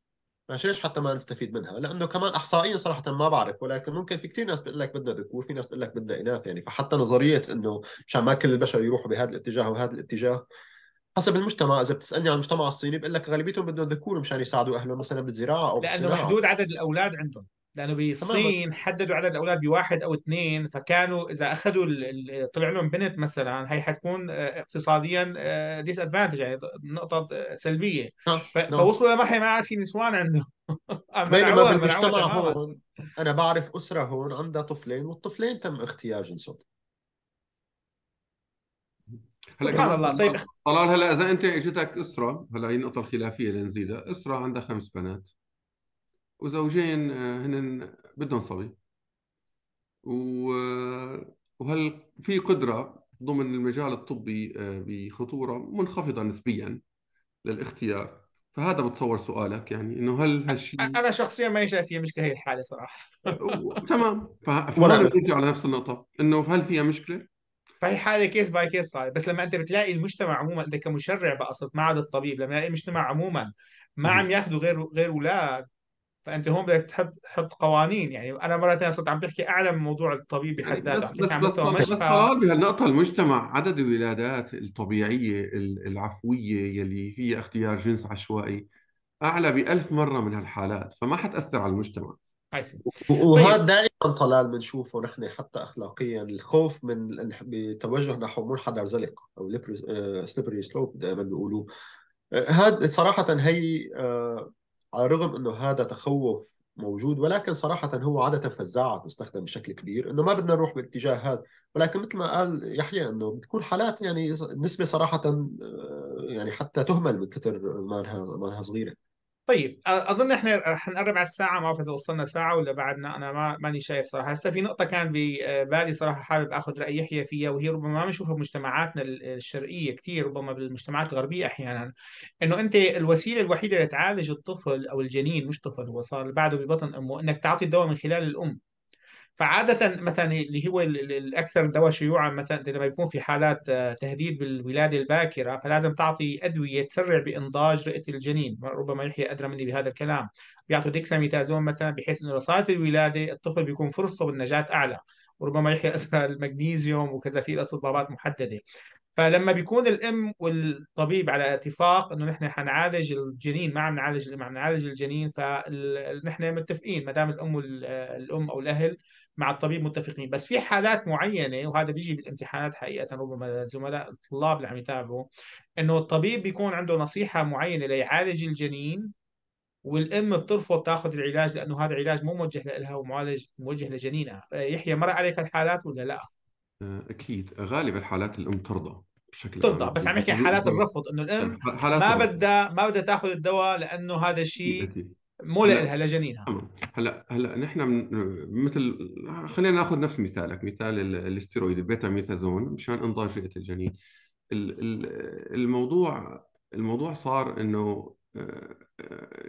ماشي ليش حتى ما نستفيد منها لانه كمان احصائيا صراحه ما بعرف ولكن ممكن في كثير ناس بتقول لك بدنا ذكور في ناس بتقول لك بدنا اناث يعني فحتى نظريه انه مشان ما كل البشر يروحوا بهذا الاتجاه وهذا الاتجاه حسب المجتمع اذا بتسالني عن المجتمع الصيني بقول لك غالبيتهم بدهم ذكور مشان يساعدوا اهلهم مثلا بالزراعه او لانه محدود عدد الاولاد عندهم لانه بالصين حددوا عدد الاولاد بواحد او اثنين فكانوا اذا اخذوا طلع لهم بنت مثلا هي حتكون آه، اقتصاديا ديس آه، ادفانتج يعني نقطه آه، سلبيه نعم، نعم. فوصلوا لمرحله ما عاد في نسوان عندهم بينما بالمجتمع هون انا بعرف اسره هون عندها طفلين والطفلين تم اختيار جنسهم هلا سبحان الله طيب طلال هلا اذا انت اجتك اسره هلا هي النقطه الخلافيه لنزيدها اسره عندها خمس بنات وزوجين آه، هن بدهم صبي آه، وهل في قدرة ضمن المجال الطبي آه، بخطورة منخفضة نسبيا للاختيار فهذا بتصور سؤالك يعني انه هل هالشيء انا شخصيا ما شايف فيها مشكله هي الحاله صراحه تمام فهنا بنرجع على نفس النقطه انه هل فيها مشكله؟ فهي حاله كيس باي كيس صار بس لما انت بتلاقي المجتمع عموما انت كمشرع بقصد ما عاد الطبيب لما يلاقي المجتمع عموما ما عم ياخذوا غير غير اولاد فانت هون بدك تحط تحط قوانين يعني انا مره ثانيه صرت عم بحكي اعلى من موضوع الطبيب بحد يعني ذاته نعم، بس بس بس, بس, بس بهالنقطه المجتمع عدد الولادات الطبيعيه العفويه يلي هي اختيار جنس عشوائي اعلى بألف مره من هالحالات فما حتاثر على المجتمع وهذا طيب. دائما طلال بنشوفه نحن حتى اخلاقيا الخوف من بتوجه نحو منحدر زلق او سليبري سلوب آه، دائما بيقولوا آه، هذا صراحه هي آه، على الرغم انه هذا تخوف موجود ولكن صراحة هو عادة فزاعة تستخدم بشكل كبير انه ما بدنا نروح بالاتجاه هذا ولكن مثل ما قال يحيى انه بتكون حالات يعني النسبة صراحة آه، يعني حتى تهمل من كثر ما انها صغيرة طيب اظن احنا رح نقرب على الساعه ما بعرف اذا وصلنا ساعه ولا بعدنا انا ما ماني شايف صراحه هسه في نقطه كان ببالي آه، صراحه حابب اخذ راي يحيى فيها وهي ربما ما بنشوفها بمجتمعاتنا الشرقيه كثير ربما بالمجتمعات الغربيه احيانا انه انت الوسيله الوحيده لتعالج الطفل او الجنين مش طفل هو صار بعده ببطن امه انك تعطي الدواء من خلال الام فعادة مثلا اللي هو الأكثر دواء شيوعا مثلا لما يكون في حالات آه، تهديد بالولادة الباكرة فلازم تعطي أدوية تسرع بإنضاج رئة الجنين ربما يحيى أدرى مني بهذا الكلام بيعطوا ديكساميتازون مثلا بحيث أنه لصالة الولادة الطفل بيكون فرصته بالنجاة أعلى وربما يحيى ادرى المغنيزيوم وكذا في استطلاعات محددة فلما بيكون الام والطبيب على اتفاق انه نحن حنعالج الجنين ما عم نعالج ما عم نعالج الجنين فنحن متفقين ما دام الام آه، الام او الاهل مع الطبيب متفقين بس في حالات معينه وهذا بيجي بالامتحانات حقيقه ربما الزملاء الطلاب اللي عم يتابعوا انه الطبيب بيكون عنده نصيحه معينه ليعالج الجنين والام بترفض تاخذ العلاج لانه هذا علاج مو موجه لها ومعالج موجه لجنينها آه، يحيى مر عليك الحالات ولا لا آه، اكيد غالب الحالات الام ترضى بشكل ترضى بس عم يحكي حالات الرفض انه الام يعني ما بدها ما بدها تاخذ الدواء لانه هذا الشيء مو لها لجنينها أمم. هلا هلا نحن مثل خلينا ناخذ نفس مثالك مثال الاستيرويد البيتا ميثازون مشان انضاج رئه الجنين الموضوع الموضوع صار انه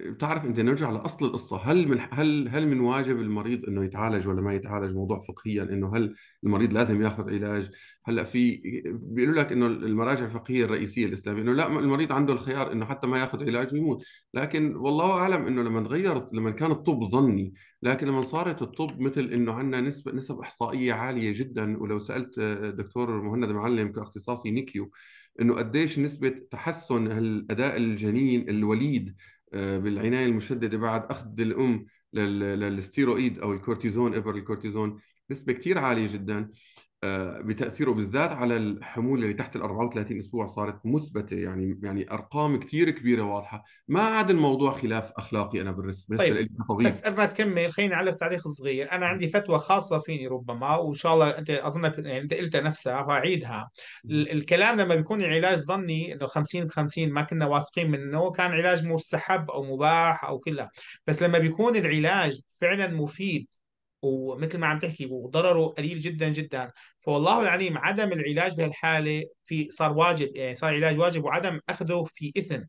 بتعرف انت نرجع لاصل القصه هل من هل هل من واجب المريض انه يتعالج ولا ما يتعالج موضوع فقهيا انه هل المريض لازم ياخذ علاج هلا في بيقولوا لك انه المراجع الفقهيه الرئيسيه الاسلاميه انه لا المريض عنده الخيار انه حتى ما ياخذ علاج ويموت لكن والله اعلم انه لما تغيرت لما كان الطب ظني لكن لما صارت الطب مثل انه عندنا نسبه نسب احصائيه عاليه جدا ولو سالت دكتور مهند معلم كاختصاصي نيكيو انه قديش نسبه تحسن الاداء الجنين الوليد آه، بالعنايه المشدده بعد اخذ الام للستيرويد او الكورتيزون ابر الكورتيزون نسبه كثير عاليه جدا آه، بتاثيره بالذات على الحموله اللي تحت ال 34 اسبوع صارت مثبته يعني يعني ارقام كثير كبيره واضحه ما عاد الموضوع خلاف اخلاقي انا بالنسبه طيب. لي طبيعي. بس قبل ما تكمل خليني اعلق تعليق صغير انا عندي فتوى خاصه فيني ربما وان شاء الله انت اظنك يعني انت قلتها نفسها فاعيدها الكلام لما بيكون علاج ظني انه 50 50 ما كنا واثقين منه كان علاج مستحب او مباح او كلها بس لما بيكون العلاج فعلا مفيد ومثل ما عم تحكي وضرره قليل جدا جدا فوالله العليم عدم العلاج بهالحاله في صار واجب يعني صار علاج واجب وعدم اخذه في اثم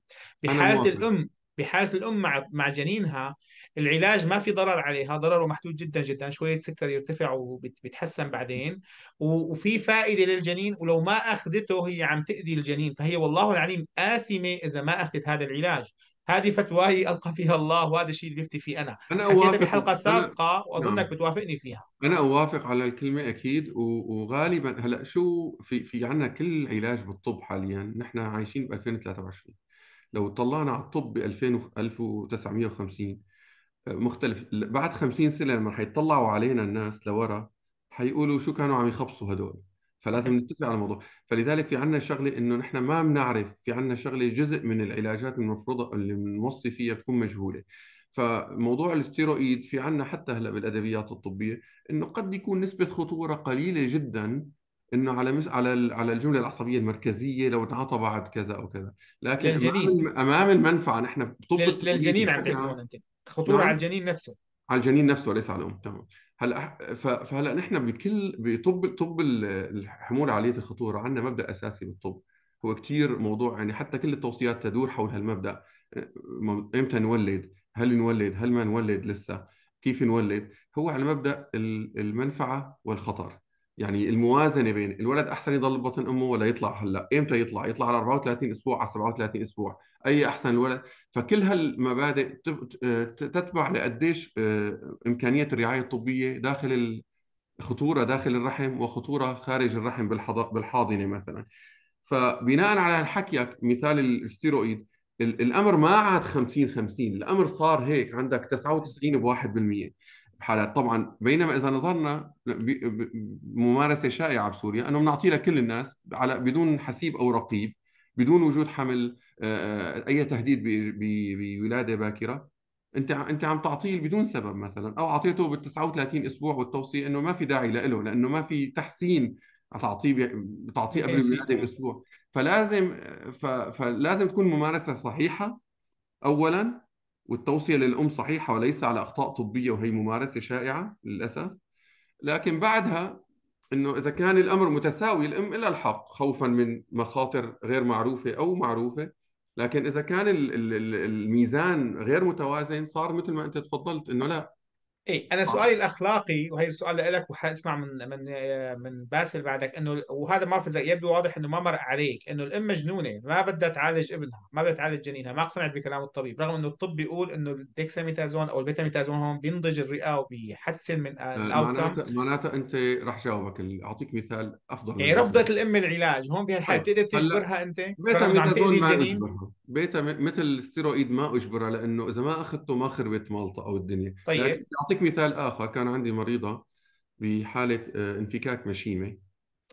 بحاله الام بحاله الام مع مع جنينها العلاج ما في ضرر عليها ضرره محدود جدا جدا شويه سكر يرتفع وبتحسن بعدين وفي فائده للجنين ولو ما اخذته هي عم تاذي الجنين فهي والله العليم اثمه اذا ما اخذت هذا العلاج هذه فتواي القى فيها الله وهذا الشيء اللي بفتي فيه انا انا اوافق بحلقه سابقه أنا... واظنك نعم. بتوافقني فيها انا اوافق على الكلمه اكيد وغالبا هلا شو في في عندنا كل علاج بالطب حاليا نحن عايشين ب 2023 لو طلعنا على الطب ب 2000 1950 آه، مختلف بعد 50 سنه لما حيطلعوا علينا الناس لورا حيقولوا شو كانوا عم يخبصوا هدول فلازم إيه. نتفق على الموضوع فلذلك في عنا شغله انه نحن ما بنعرف في عنا شغله جزء من العلاجات المفروضه اللي بنوصي فيها بتكون مجهوله فموضوع الاستيرويد في عنا حتى هلا بالادبيات الطبيه انه قد يكون نسبه خطوره قليله جدا انه على مس... على على الجمله العصبيه المركزيه لو تعاطى بعد كذا او كذا لكن للجنين. امام المنفعه نحن بطب للجنين عم تحكي خطوره نعم. على الجنين نفسه على الجنين نفسه وليس على الام تمام هلا فهلا نحن بكل بطب طب الحمول عاليه الخطوره عندنا مبدا اساسي بالطب هو كثير موضوع يعني حتى كل التوصيات تدور حول هالمبدا امتى نولد هل نولد هل ما نولد لسه كيف نولد هو على مبدا المنفعه والخطر يعني الموازنه بين الولد احسن يضل ببطن امه ولا يطلع هلا امتى يطلع يطلع على 34 اسبوع على 37 اسبوع اي احسن الولد فكل هالمبادئ تتبع لقديش آه، امكانيه الرعايه الطبيه داخل خطوره داخل الرحم وخطوره خارج الرحم بالحاضنه مثلا فبناء على حكيك يعني مثال الستيرويد الامر ما عاد 50 50 الامر صار هيك عندك 99 ب 1% حالات طبعا بينما اذا نظرنا ممارسه شائعه بسوريا انه بنعطيه لكل الناس على بدون حسيب او رقيب بدون وجود حمل آه، آه، اي تهديد بولاده باكره انت انت عم تعطيه بدون سبب مثلا او اعطيته بال 39 اسبوع والتوصيه انه ما في داعي له لانه ما في تحسين تعطيه تعطيه قبل الولاده باسبوع فلازم فلازم تكون ممارسه صحيحه اولا والتوصية للأم صحيحة وليس على أخطاء طبية وهي ممارسة شائعة للأسف لكن بعدها أنه إذا كان الأمر متساوي الأم إلى الحق خوفا من مخاطر غير معروفة أو معروفة لكن إذا كان الميزان غير متوازن صار مثل ما أنت تفضلت أنه لا ايه انا آه. سؤالي الاخلاقي وهي السؤال لك وحاسمع من من من باسل بعدك انه وهذا ما في يبدو واضح انه ما مر عليك انه الام مجنونه ما بدها تعالج ابنها ما بدها تعالج جنينها ما اقتنعت بكلام الطبيب رغم انه الطب بيقول انه الديكساميتازون او البيتاميتازون هون بينضج الرئه وبيحسن من آه، آه، معناتها معناتها انت رح جاوبك اعطيك مثال افضل يعني رفضت الام العلاج هون بهالحاله طيب، بتقدر تجبرها انت بيتاميتازون ما بيتا مثل الستيرويد ما اجبرها لانه اذا ما اخذته ما خربت مالطا او الدنيا طيب اعطيك مثال اخر كان عندي مريضه بحاله آه، انفكاك مشيمه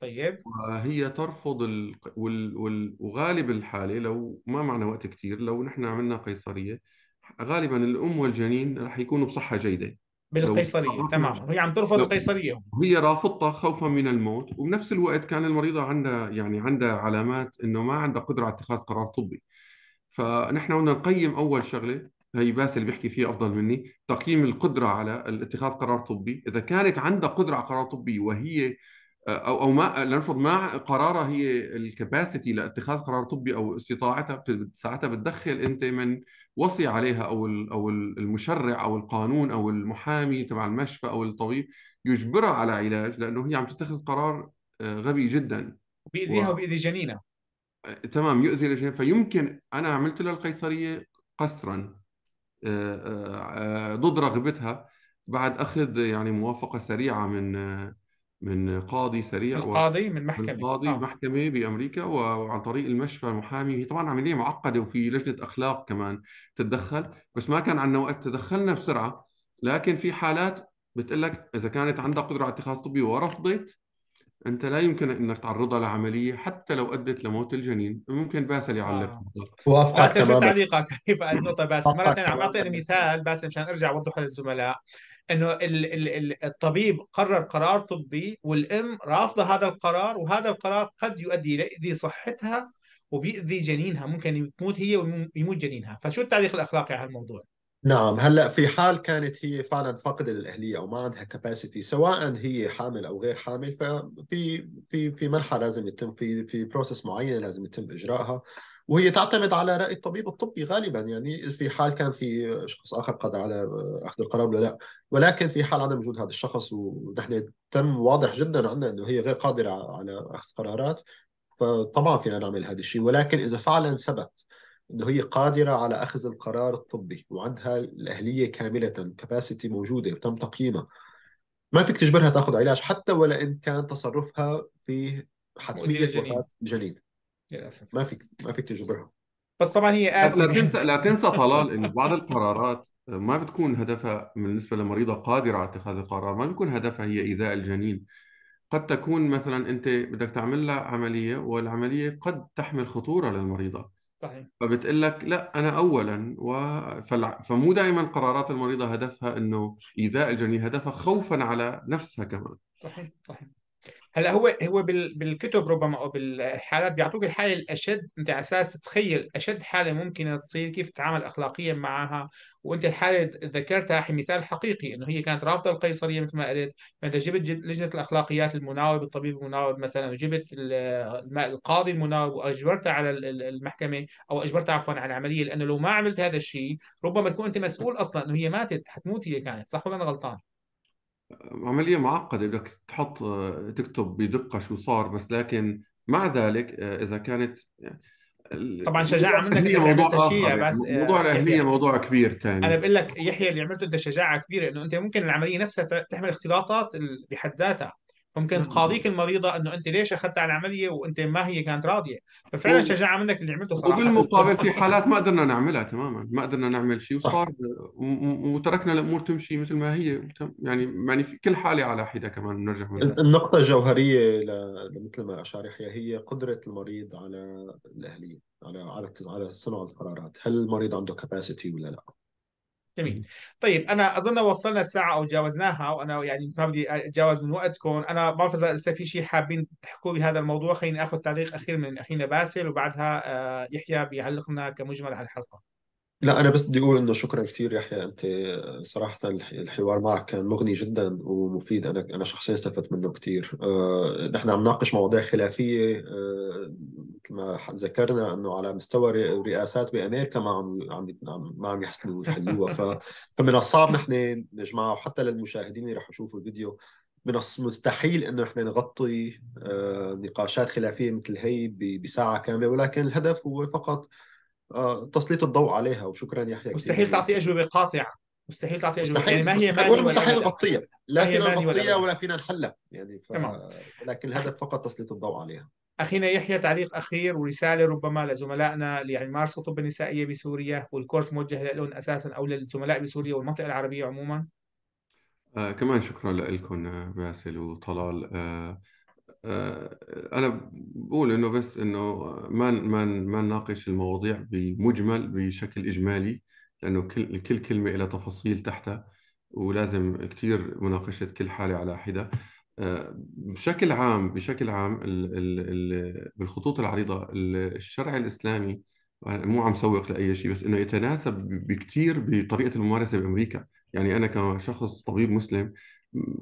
طيب وهي ترفض ال... وال... وال... وغالب الحاله لو ما معنا وقت كثير لو نحن عملنا قيصريه غالبا الام والجنين رح يكونوا بصحه جيده بالقيصريه تمام وهي عم ترفض لو... القيصريه وهي رافضتها خوفا من الموت وبنفس الوقت كان المريضه عندها يعني عندها علامات انه ما عندها قدره على اتخاذ قرار طبي فنحن بدنا نقيم اول شغله هي باسل اللي بيحكي فيها افضل مني تقييم القدره على اتخاذ قرار طبي اذا كانت عندها قدره على قرار طبي وهي او او ما لنفرض ما قرارها هي الكباسيتي لاتخاذ قرار طبي او استطاعتها ساعتها بتدخل انت من وصي عليها او او المشرع او القانون او المحامي تبع المشفى او الطبيب يجبرها على علاج لانه هي عم تتخذ قرار آه، غبي جدا بايديها وبايدي جنينها تمام يؤذي الجنين فيمكن انا عملت له القيصريه قسرا آه، آه، آه، ضد رغبتها بعد اخذ يعني موافقه سريعه من من قاضي سريع من قاضي من محكمه من قاضي آه. محكمه بامريكا وعن طريق المشفى المحامي هي طبعا عمليه معقده وفي لجنه اخلاق كمان تتدخل بس ما كان عندنا وقت تدخلنا بسرعه لكن في حالات بتقول لك اذا كانت عندها قدره على اتخاذ طبي ورفضت أنت لا يمكن أنك تعرضها لعملية حتى لو أدت لموت الجنين ممكن باسل يعلق آه. وافقك باسل شو تعليقك كيف النقطة باسل مرة ثانية عم اعطي مثال باسل مشان أرجع أوضحه للزملاء انه ال ال الطبيب قرر قرار طبي والام رافضه هذا القرار وهذا القرار قد يؤدي الى صحتها وبيؤذي جنينها ممكن تموت هي ويموت جنينها فشو التعليق الاخلاقي على الموضوع نعم هلا في حال كانت هي فعلا فاقده الاهليه او ما عندها كباسيتي سواء هي حامل او غير حامل ففي في في منحى لازم يتم في في بروسس معينه لازم يتم اجراءها وهي تعتمد على راي الطبيب الطبي غالبا يعني في حال كان في شخص اخر قادر على اخذ القرار ولا لا ولكن في حال عدم وجود هذا الشخص ونحن تم واضح جدا عندنا انه هي غير قادره على اخذ قرارات فطبعا فينا نعمل هذا الشيء ولكن اذا فعلا ثبت انه هي قادره على اخذ القرار الطبي وعندها الاهليه كامله كباسيتي موجوده وتم تقييمها ما فيك تجبرها تاخذ علاج حتى ولا ان كان تصرفها في حتميه وفاه جنين للاسف ما فيك ما فيك تجبرها بس طبعا هي لا تنسى لا تنسى طلال انه بعض القرارات ما بتكون هدفها بالنسبه لمريضه قادره على اتخاذ القرار ما بيكون هدفها هي ايذاء الجنين قد تكون مثلا انت بدك تعمل لها عمليه والعمليه قد تحمل خطوره للمريضه صحيح فبتقول لك لا انا اولا و... فلع... فمو دائما قرارات المريضه هدفها انه ايذاء الجنين هدفها خوفا على نفسها كمان صحيح صحيح هلا هو هو بالكتب ربما او بالحالات بيعطوك الحاله الاشد انت على اساس تتخيل اشد حاله ممكنه تصير كيف تتعامل اخلاقيا معها وانت الحاله ذكرتها مثال حقيقي انه هي كانت رافضه القيصريه مثل ما قلت فانت جبت لجنه الاخلاقيات المناوب الطبيب المناوب مثلا وجبت القاضي المناوب واجبرتها على المحكمه او اجبرتها عفوا على العمليه لانه لو ما عملت هذا الشيء ربما تكون انت مسؤول اصلا انه هي ماتت حتموت هي كانت صح ولا انا غلطان؟ عمليه معقده بدك تحط تكتب بدقه شو صار بس لكن مع ذلك آه، اذا كانت آه، طبعا شجاعه منك انت عملت شيء بس آه، موضوع الاهليه موضوع كبير ثاني انا بقول لك يحيى اللي عملته انت شجاعه كبيره انه انت ممكن العمليه نفسها تحمل اختلاطات بحد ذاتها ممكن نعم. تقاضيك المريضه انه انت ليش اخذت على العمليه وانت ما هي كانت راضيه ففعلا و... شجاعه منك اللي عملته صراحه وبالمقابل في حالات ما قدرنا نعملها تماما ما قدرنا نعمل شيء وصار وتركنا الامور تمشي مثل ما هي يعني يعني في كل حاله على حده كمان بنرجع النقطه الجوهريه ل... مثل ما اشار يحيى هي قدره المريض على الاهليه على على على صنع القرارات هل المريض عنده كباسيتي ولا لا جميل طيب انا اظن وصلنا الساعه او جاوزناها وانا يعني ما بدي اتجاوز من وقتكم انا ما بعرف اذا في شيء حابين تحكوا بهذا الموضوع خليني اخذ تعليق اخير من اخينا باسل وبعدها آه، يحيى بيعلق لنا كمجمل على الحلقه لا أنا بس بدي أقول إنه شكرا كثير يحيى أنت صراحة الحوار معك كان مغني جدا ومفيد أنا أنا شخصيا استفدت منه كثير آه، نحن عم نناقش مواضيع خلافية آه، مثل ما ذكرنا إنه على مستوى الرئاسات بأمريكا ما عم عم ما عم يحسنوا يحلوها فمن الصعب نحن نجمعها وحتى للمشاهدين اللي رح يشوفوا الفيديو من المستحيل مستحيل إنه نحن نغطي آه، نقاشات خلافية مثل هي بساعة كاملة ولكن الهدف هو فقط آه، تسليط الضوء عليها وشكرا يحيى مستحيل تعطي اجوبه قاطعه مستحيل تعطي اجوبه مستحيل. يعني ما هي ماني مستحيل نغطيها لا فينا نغطيها ولا ولا فينا نحلها يعني ف... تمام. لكن الهدف فقط تسليط الضوء عليها اخينا يحيى تعليق اخير ورساله ربما لزملائنا اللي يعني مارسوا الطب النسائيه بسوريا والكورس موجه لهم اساسا او للزملاء بسوريا والمنطقه العربيه عموما آه كمان شكرا لكم آه، باسل وطلال آه آه، انا بقول انه بس انه ما ما ما نناقش المواضيع بمجمل بشكل اجمالي لانه كل كل كلمه لها تفاصيل تحتها ولازم كثير مناقشه كل حاله على حده آه، بشكل عام بشكل عام الـ الـ بالخطوط العريضه الشرع الاسلامي مو عم سوق لاي شيء بس انه يتناسب بكثير بطريقه الممارسه بامريكا يعني انا كشخص طبيب مسلم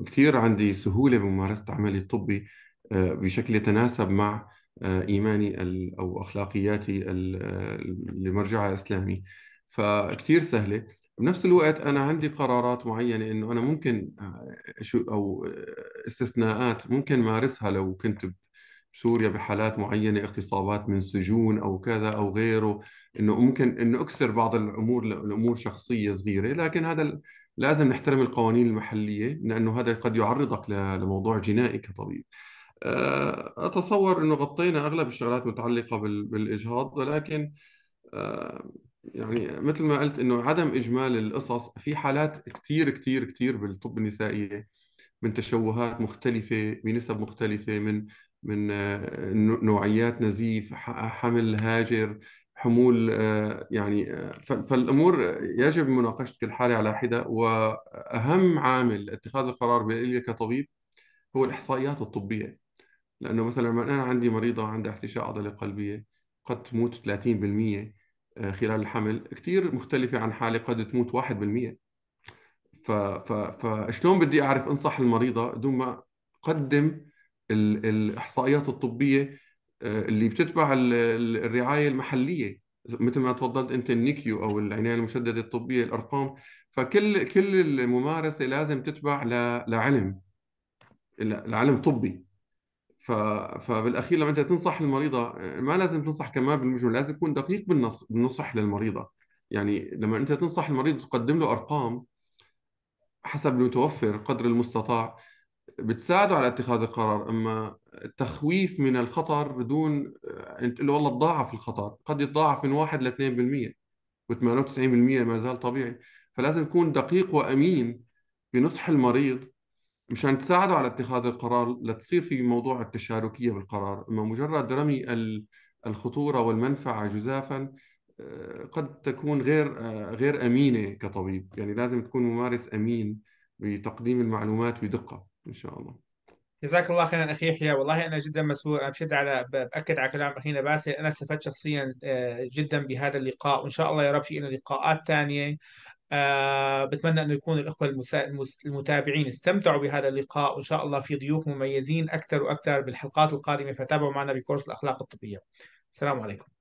كثير عندي سهوله بممارسه عملي الطبي بشكل يتناسب مع آه، إيماني أو أخلاقياتي اللي آه، مرجعها إسلامي فكتير سهلة بنفس الوقت أنا عندي قرارات معينة إنه أنا ممكن آه، شو أو استثناءات ممكن مارسها لو كنت بسوريا بحالات معينة اغتصابات من سجون أو كذا أو غيره إنه ممكن إنه أكسر بعض الأمور الأمور شخصية صغيرة لكن هذا لازم نحترم القوانين المحلية لأنه هذا قد يعرضك لموضوع جنائي كطبيب آه، أتصور أنه غطينا أغلب الشغلات المتعلقة بالإجهاض ولكن آه، يعني مثل ما قلت أنه عدم إجمال القصص في حالات كثير كثير كثير بالطب النسائية من تشوهات مختلفة بنسب مختلفة من من آه، نوعيات نزيف حمل هاجر حمول يعني فالامور يجب مناقشه كل حاله على حده واهم عامل اتخاذ القرار بالي كطبيب هو الاحصائيات الطبيه لانه مثلا لما انا عندي مريضه عندها احتشاء عضله قلبيه قد تموت 30% آه، خلال الحمل كثير مختلفه عن حاله قد تموت 1% ف ف فشلون بدي اعرف انصح المريضه دون ما اقدم الاحصائيات الطبيه آه، اللي بتتبع الرعايه المحليه مثل ما تفضلت انت النيكيو او العنايه المشدده الطبيه الارقام فكل كل الممارسه لازم تتبع لعلم لعلم طبي فبالاخير لما انت تنصح المريضه آه، ما لازم تنصح كمان بالمجمل لازم تكون دقيق بالنص بالنصح للمريضه يعني لما انت تنصح المريض تقدم له ارقام حسب المتوفر قدر المستطاع بتساعده على اتخاذ القرار اما التخويف من الخطر بدون آه، انت تقول له والله تضاعف الخطر قد يتضاعف من 1 ل 2% و98% ما زال طبيعي فلازم تكون دقيق وامين بنصح المريض مشان تساعده على اتخاذ القرار لتصير في موضوع التشاركية بالقرار أما مجرد رمي الخطورة والمنفعة جزافا آه، قد تكون غير آه، غير أمينة كطبيب يعني لازم تكون ممارس أمين بتقديم المعلومات بدقة إن شاء الله جزاك الله خيرا اخي يحيى والله انا جدا مسرور انا بشد على باكد على كلام اخينا باسل انا استفدت شخصيا آه، جدا بهذا اللقاء وان شاء الله يا رب في لقاءات ثانيه آه، بتمنى أنه يكون الأخوة المسا... المتابعين استمتعوا بهذا اللقاء وإن شاء الله في ضيوف مميزين أكثر وأكثر بالحلقات القادمة فتابعوا معنا بكورس الأخلاق الطبية السلام عليكم